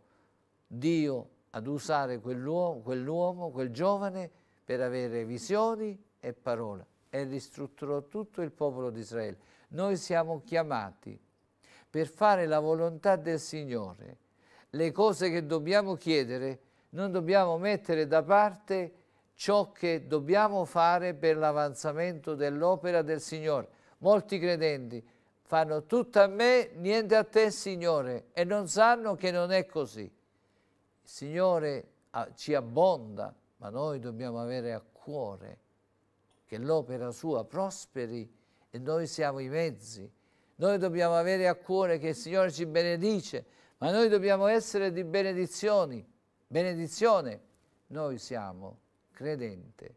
Dio ad usare quell'uomo, quell quel giovane, per avere visioni e parole e ristrutturò tutto il popolo di Israele. Noi siamo chiamati per fare la volontà del Signore. Le cose che dobbiamo chiedere, non dobbiamo mettere da parte ciò che dobbiamo fare per l'avanzamento dell'opera del Signore. Molti credenti fanno tutto a me, niente a te Signore e non sanno che non è così. Il Signore ah, ci abbonda, ma noi dobbiamo avere a cuore che l'opera sua prosperi e noi siamo i mezzi. Noi dobbiamo avere a cuore che il Signore ci benedice, ma noi dobbiamo essere di benedizioni. Benedizione. Noi siamo credente,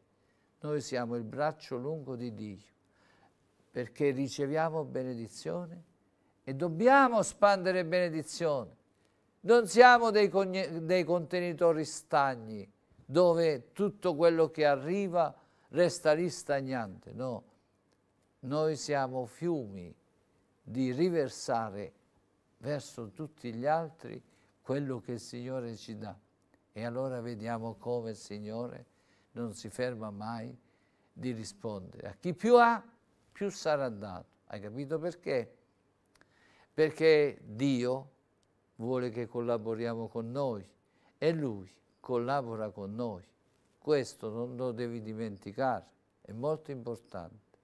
noi siamo il braccio lungo di Dio, perché riceviamo benedizione e dobbiamo spandere benedizione. Non siamo dei, dei contenitori stagni dove tutto quello che arriva resta lì stagnante, no. Noi siamo fiumi di riversare verso tutti gli altri quello che il Signore ci dà. E allora vediamo come il Signore non si ferma mai di rispondere. A chi più ha, più sarà dato. Hai capito perché? Perché Dio vuole che collaboriamo con noi e Lui collabora con noi. Questo non lo devi dimenticare, è molto importante.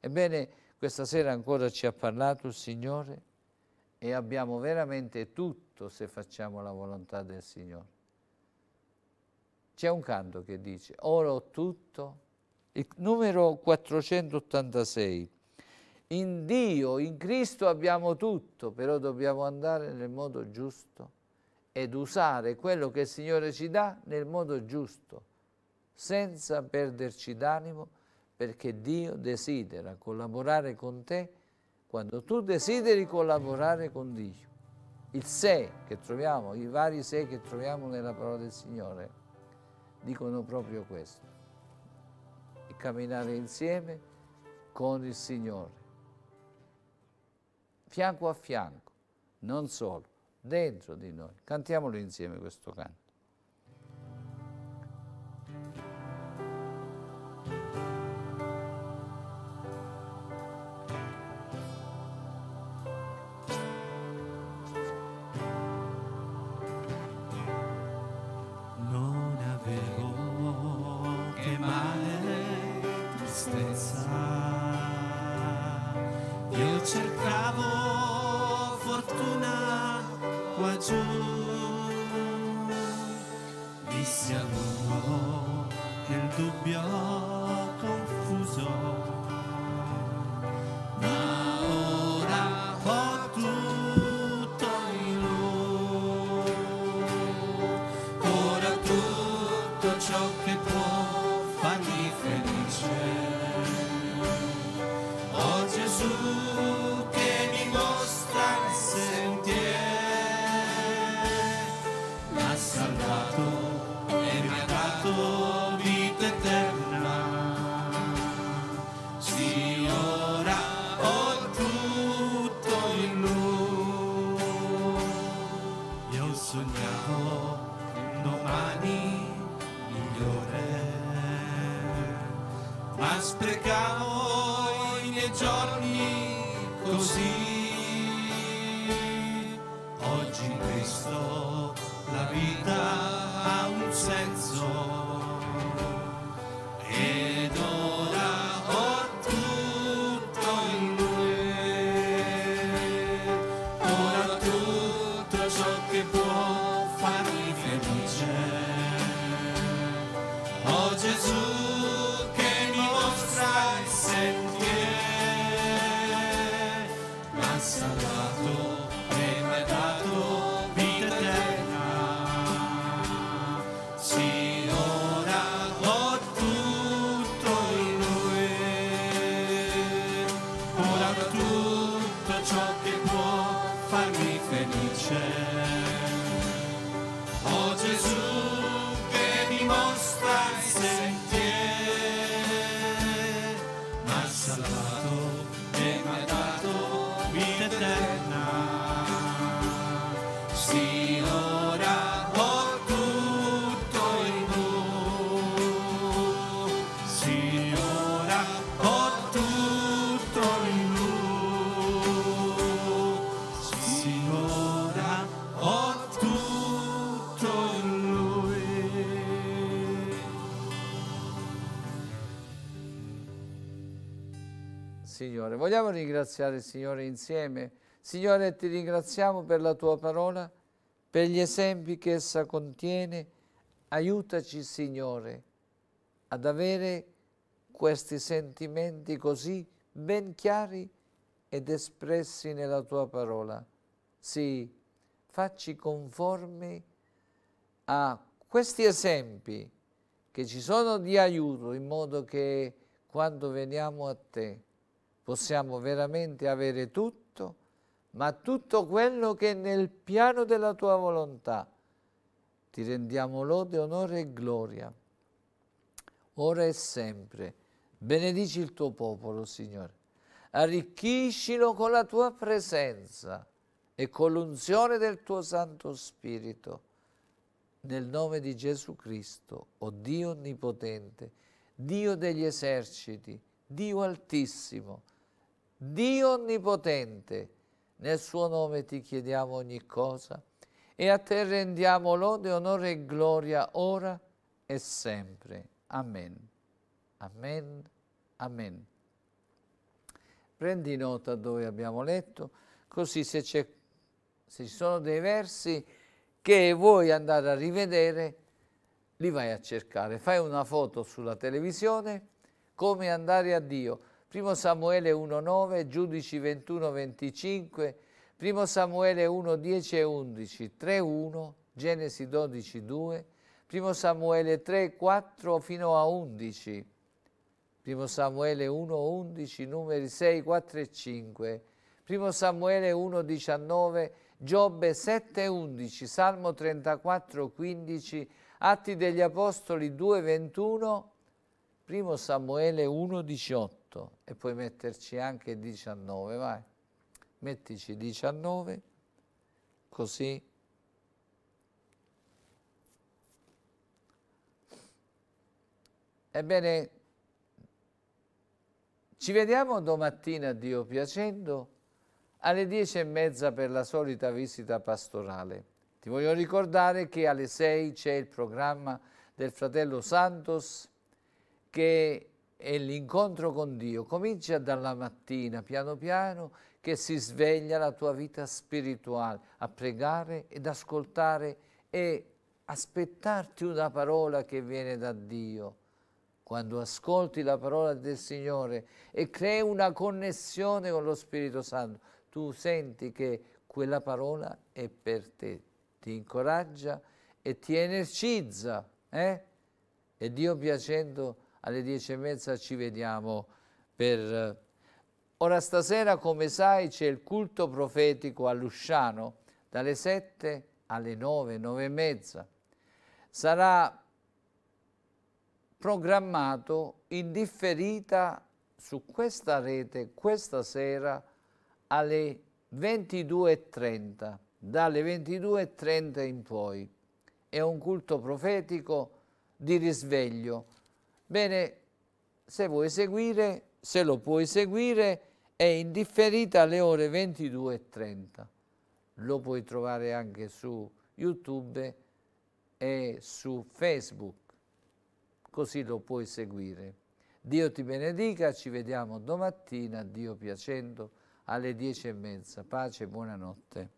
Ebbene, questa sera ancora ci ha parlato il Signore e abbiamo veramente tutto se facciamo la volontà del Signore. C'è un canto che dice, ora ho tutto, il numero 486. In Dio, in Cristo abbiamo tutto, però dobbiamo andare nel modo giusto ed usare quello che il Signore ci dà nel modo giusto senza perderci d'animo, perché Dio desidera collaborare con te quando tu desideri collaborare con Dio. Il sé che troviamo, i vari sé che troviamo nella parola del Signore, dicono proprio questo. E camminare insieme con il Signore, fianco a fianco, non solo, dentro di noi. Cantiamolo insieme questo canto. Signore. Vogliamo ringraziare il Signore insieme. Signore, ti ringraziamo per la tua parola, per gli esempi che essa contiene. Aiutaci, Signore, ad avere questi sentimenti così ben chiari ed espressi nella tua parola. Sì, facci conformi a questi esempi che ci sono di aiuto in modo che quando veniamo a te possiamo veramente avere tutto, ma tutto quello che è nel piano della tua volontà. Ti rendiamo lode, onore e gloria, ora e sempre. Benedici il tuo popolo, Signore. Arricchiscilo con la tua presenza e con l'unzione del tuo Santo Spirito. Nel nome di Gesù Cristo, o oh Dio Onnipotente, Dio degli eserciti, Dio Altissimo, Dio Onnipotente, nel suo nome ti chiediamo ogni cosa e a te rendiamo lode, onore e gloria ora e sempre. Amen. Amen. Amen. Prendi nota dove abbiamo letto, così se, se ci sono dei versi che vuoi andare a rivedere, li vai a cercare. Fai una foto sulla televisione, come andare a Dio 1 Samuele 1.9, Giudici 21.25, 1 Samuele 1, 10 e 11, 3, 1, Genesi 12, 2, 1 Samuele 3, 4 fino a 11, 1 Samuele 1, 11, numeri 6, 4 e 5, 1 Samuele 1, 19, Giobbe 7, 11, Salmo 34, 15, Atti degli Apostoli 2, 21, 1 Samuele 1, 18. 18 e puoi metterci anche 19, vai. Mettici 19, così Ebbene, ci vediamo domattina, Dio piacendo, alle dieci e mezza per la solita visita pastorale. Ti voglio ricordare che alle sei c'è il programma del fratello Santos che e l'incontro con Dio comincia dalla mattina, piano piano, che si sveglia la tua vita spirituale a pregare ed ascoltare e aspettarti una parola che viene da Dio. Quando ascolti la parola del Signore e crei una connessione con lo Spirito Santo, tu senti che quella parola è per te, ti incoraggia e ti energizza. Eh? E Dio piacendo alle e mezza ci vediamo per... Eh, ora stasera, come sai, c'è il culto profetico a Lusciano dalle 7 alle 9, 9 e mezza. Sarà programmato in differita su questa rete questa sera alle 22.30, dalle 22.30 in poi. È un culto profetico di risveglio Bene, se vuoi seguire, se lo puoi seguire, è indifferita alle ore 22.30. Lo puoi trovare anche su YouTube e su Facebook, così lo puoi seguire. Dio ti benedica, ci vediamo domattina, Dio piacendo, alle 10.30. Pace e buonanotte.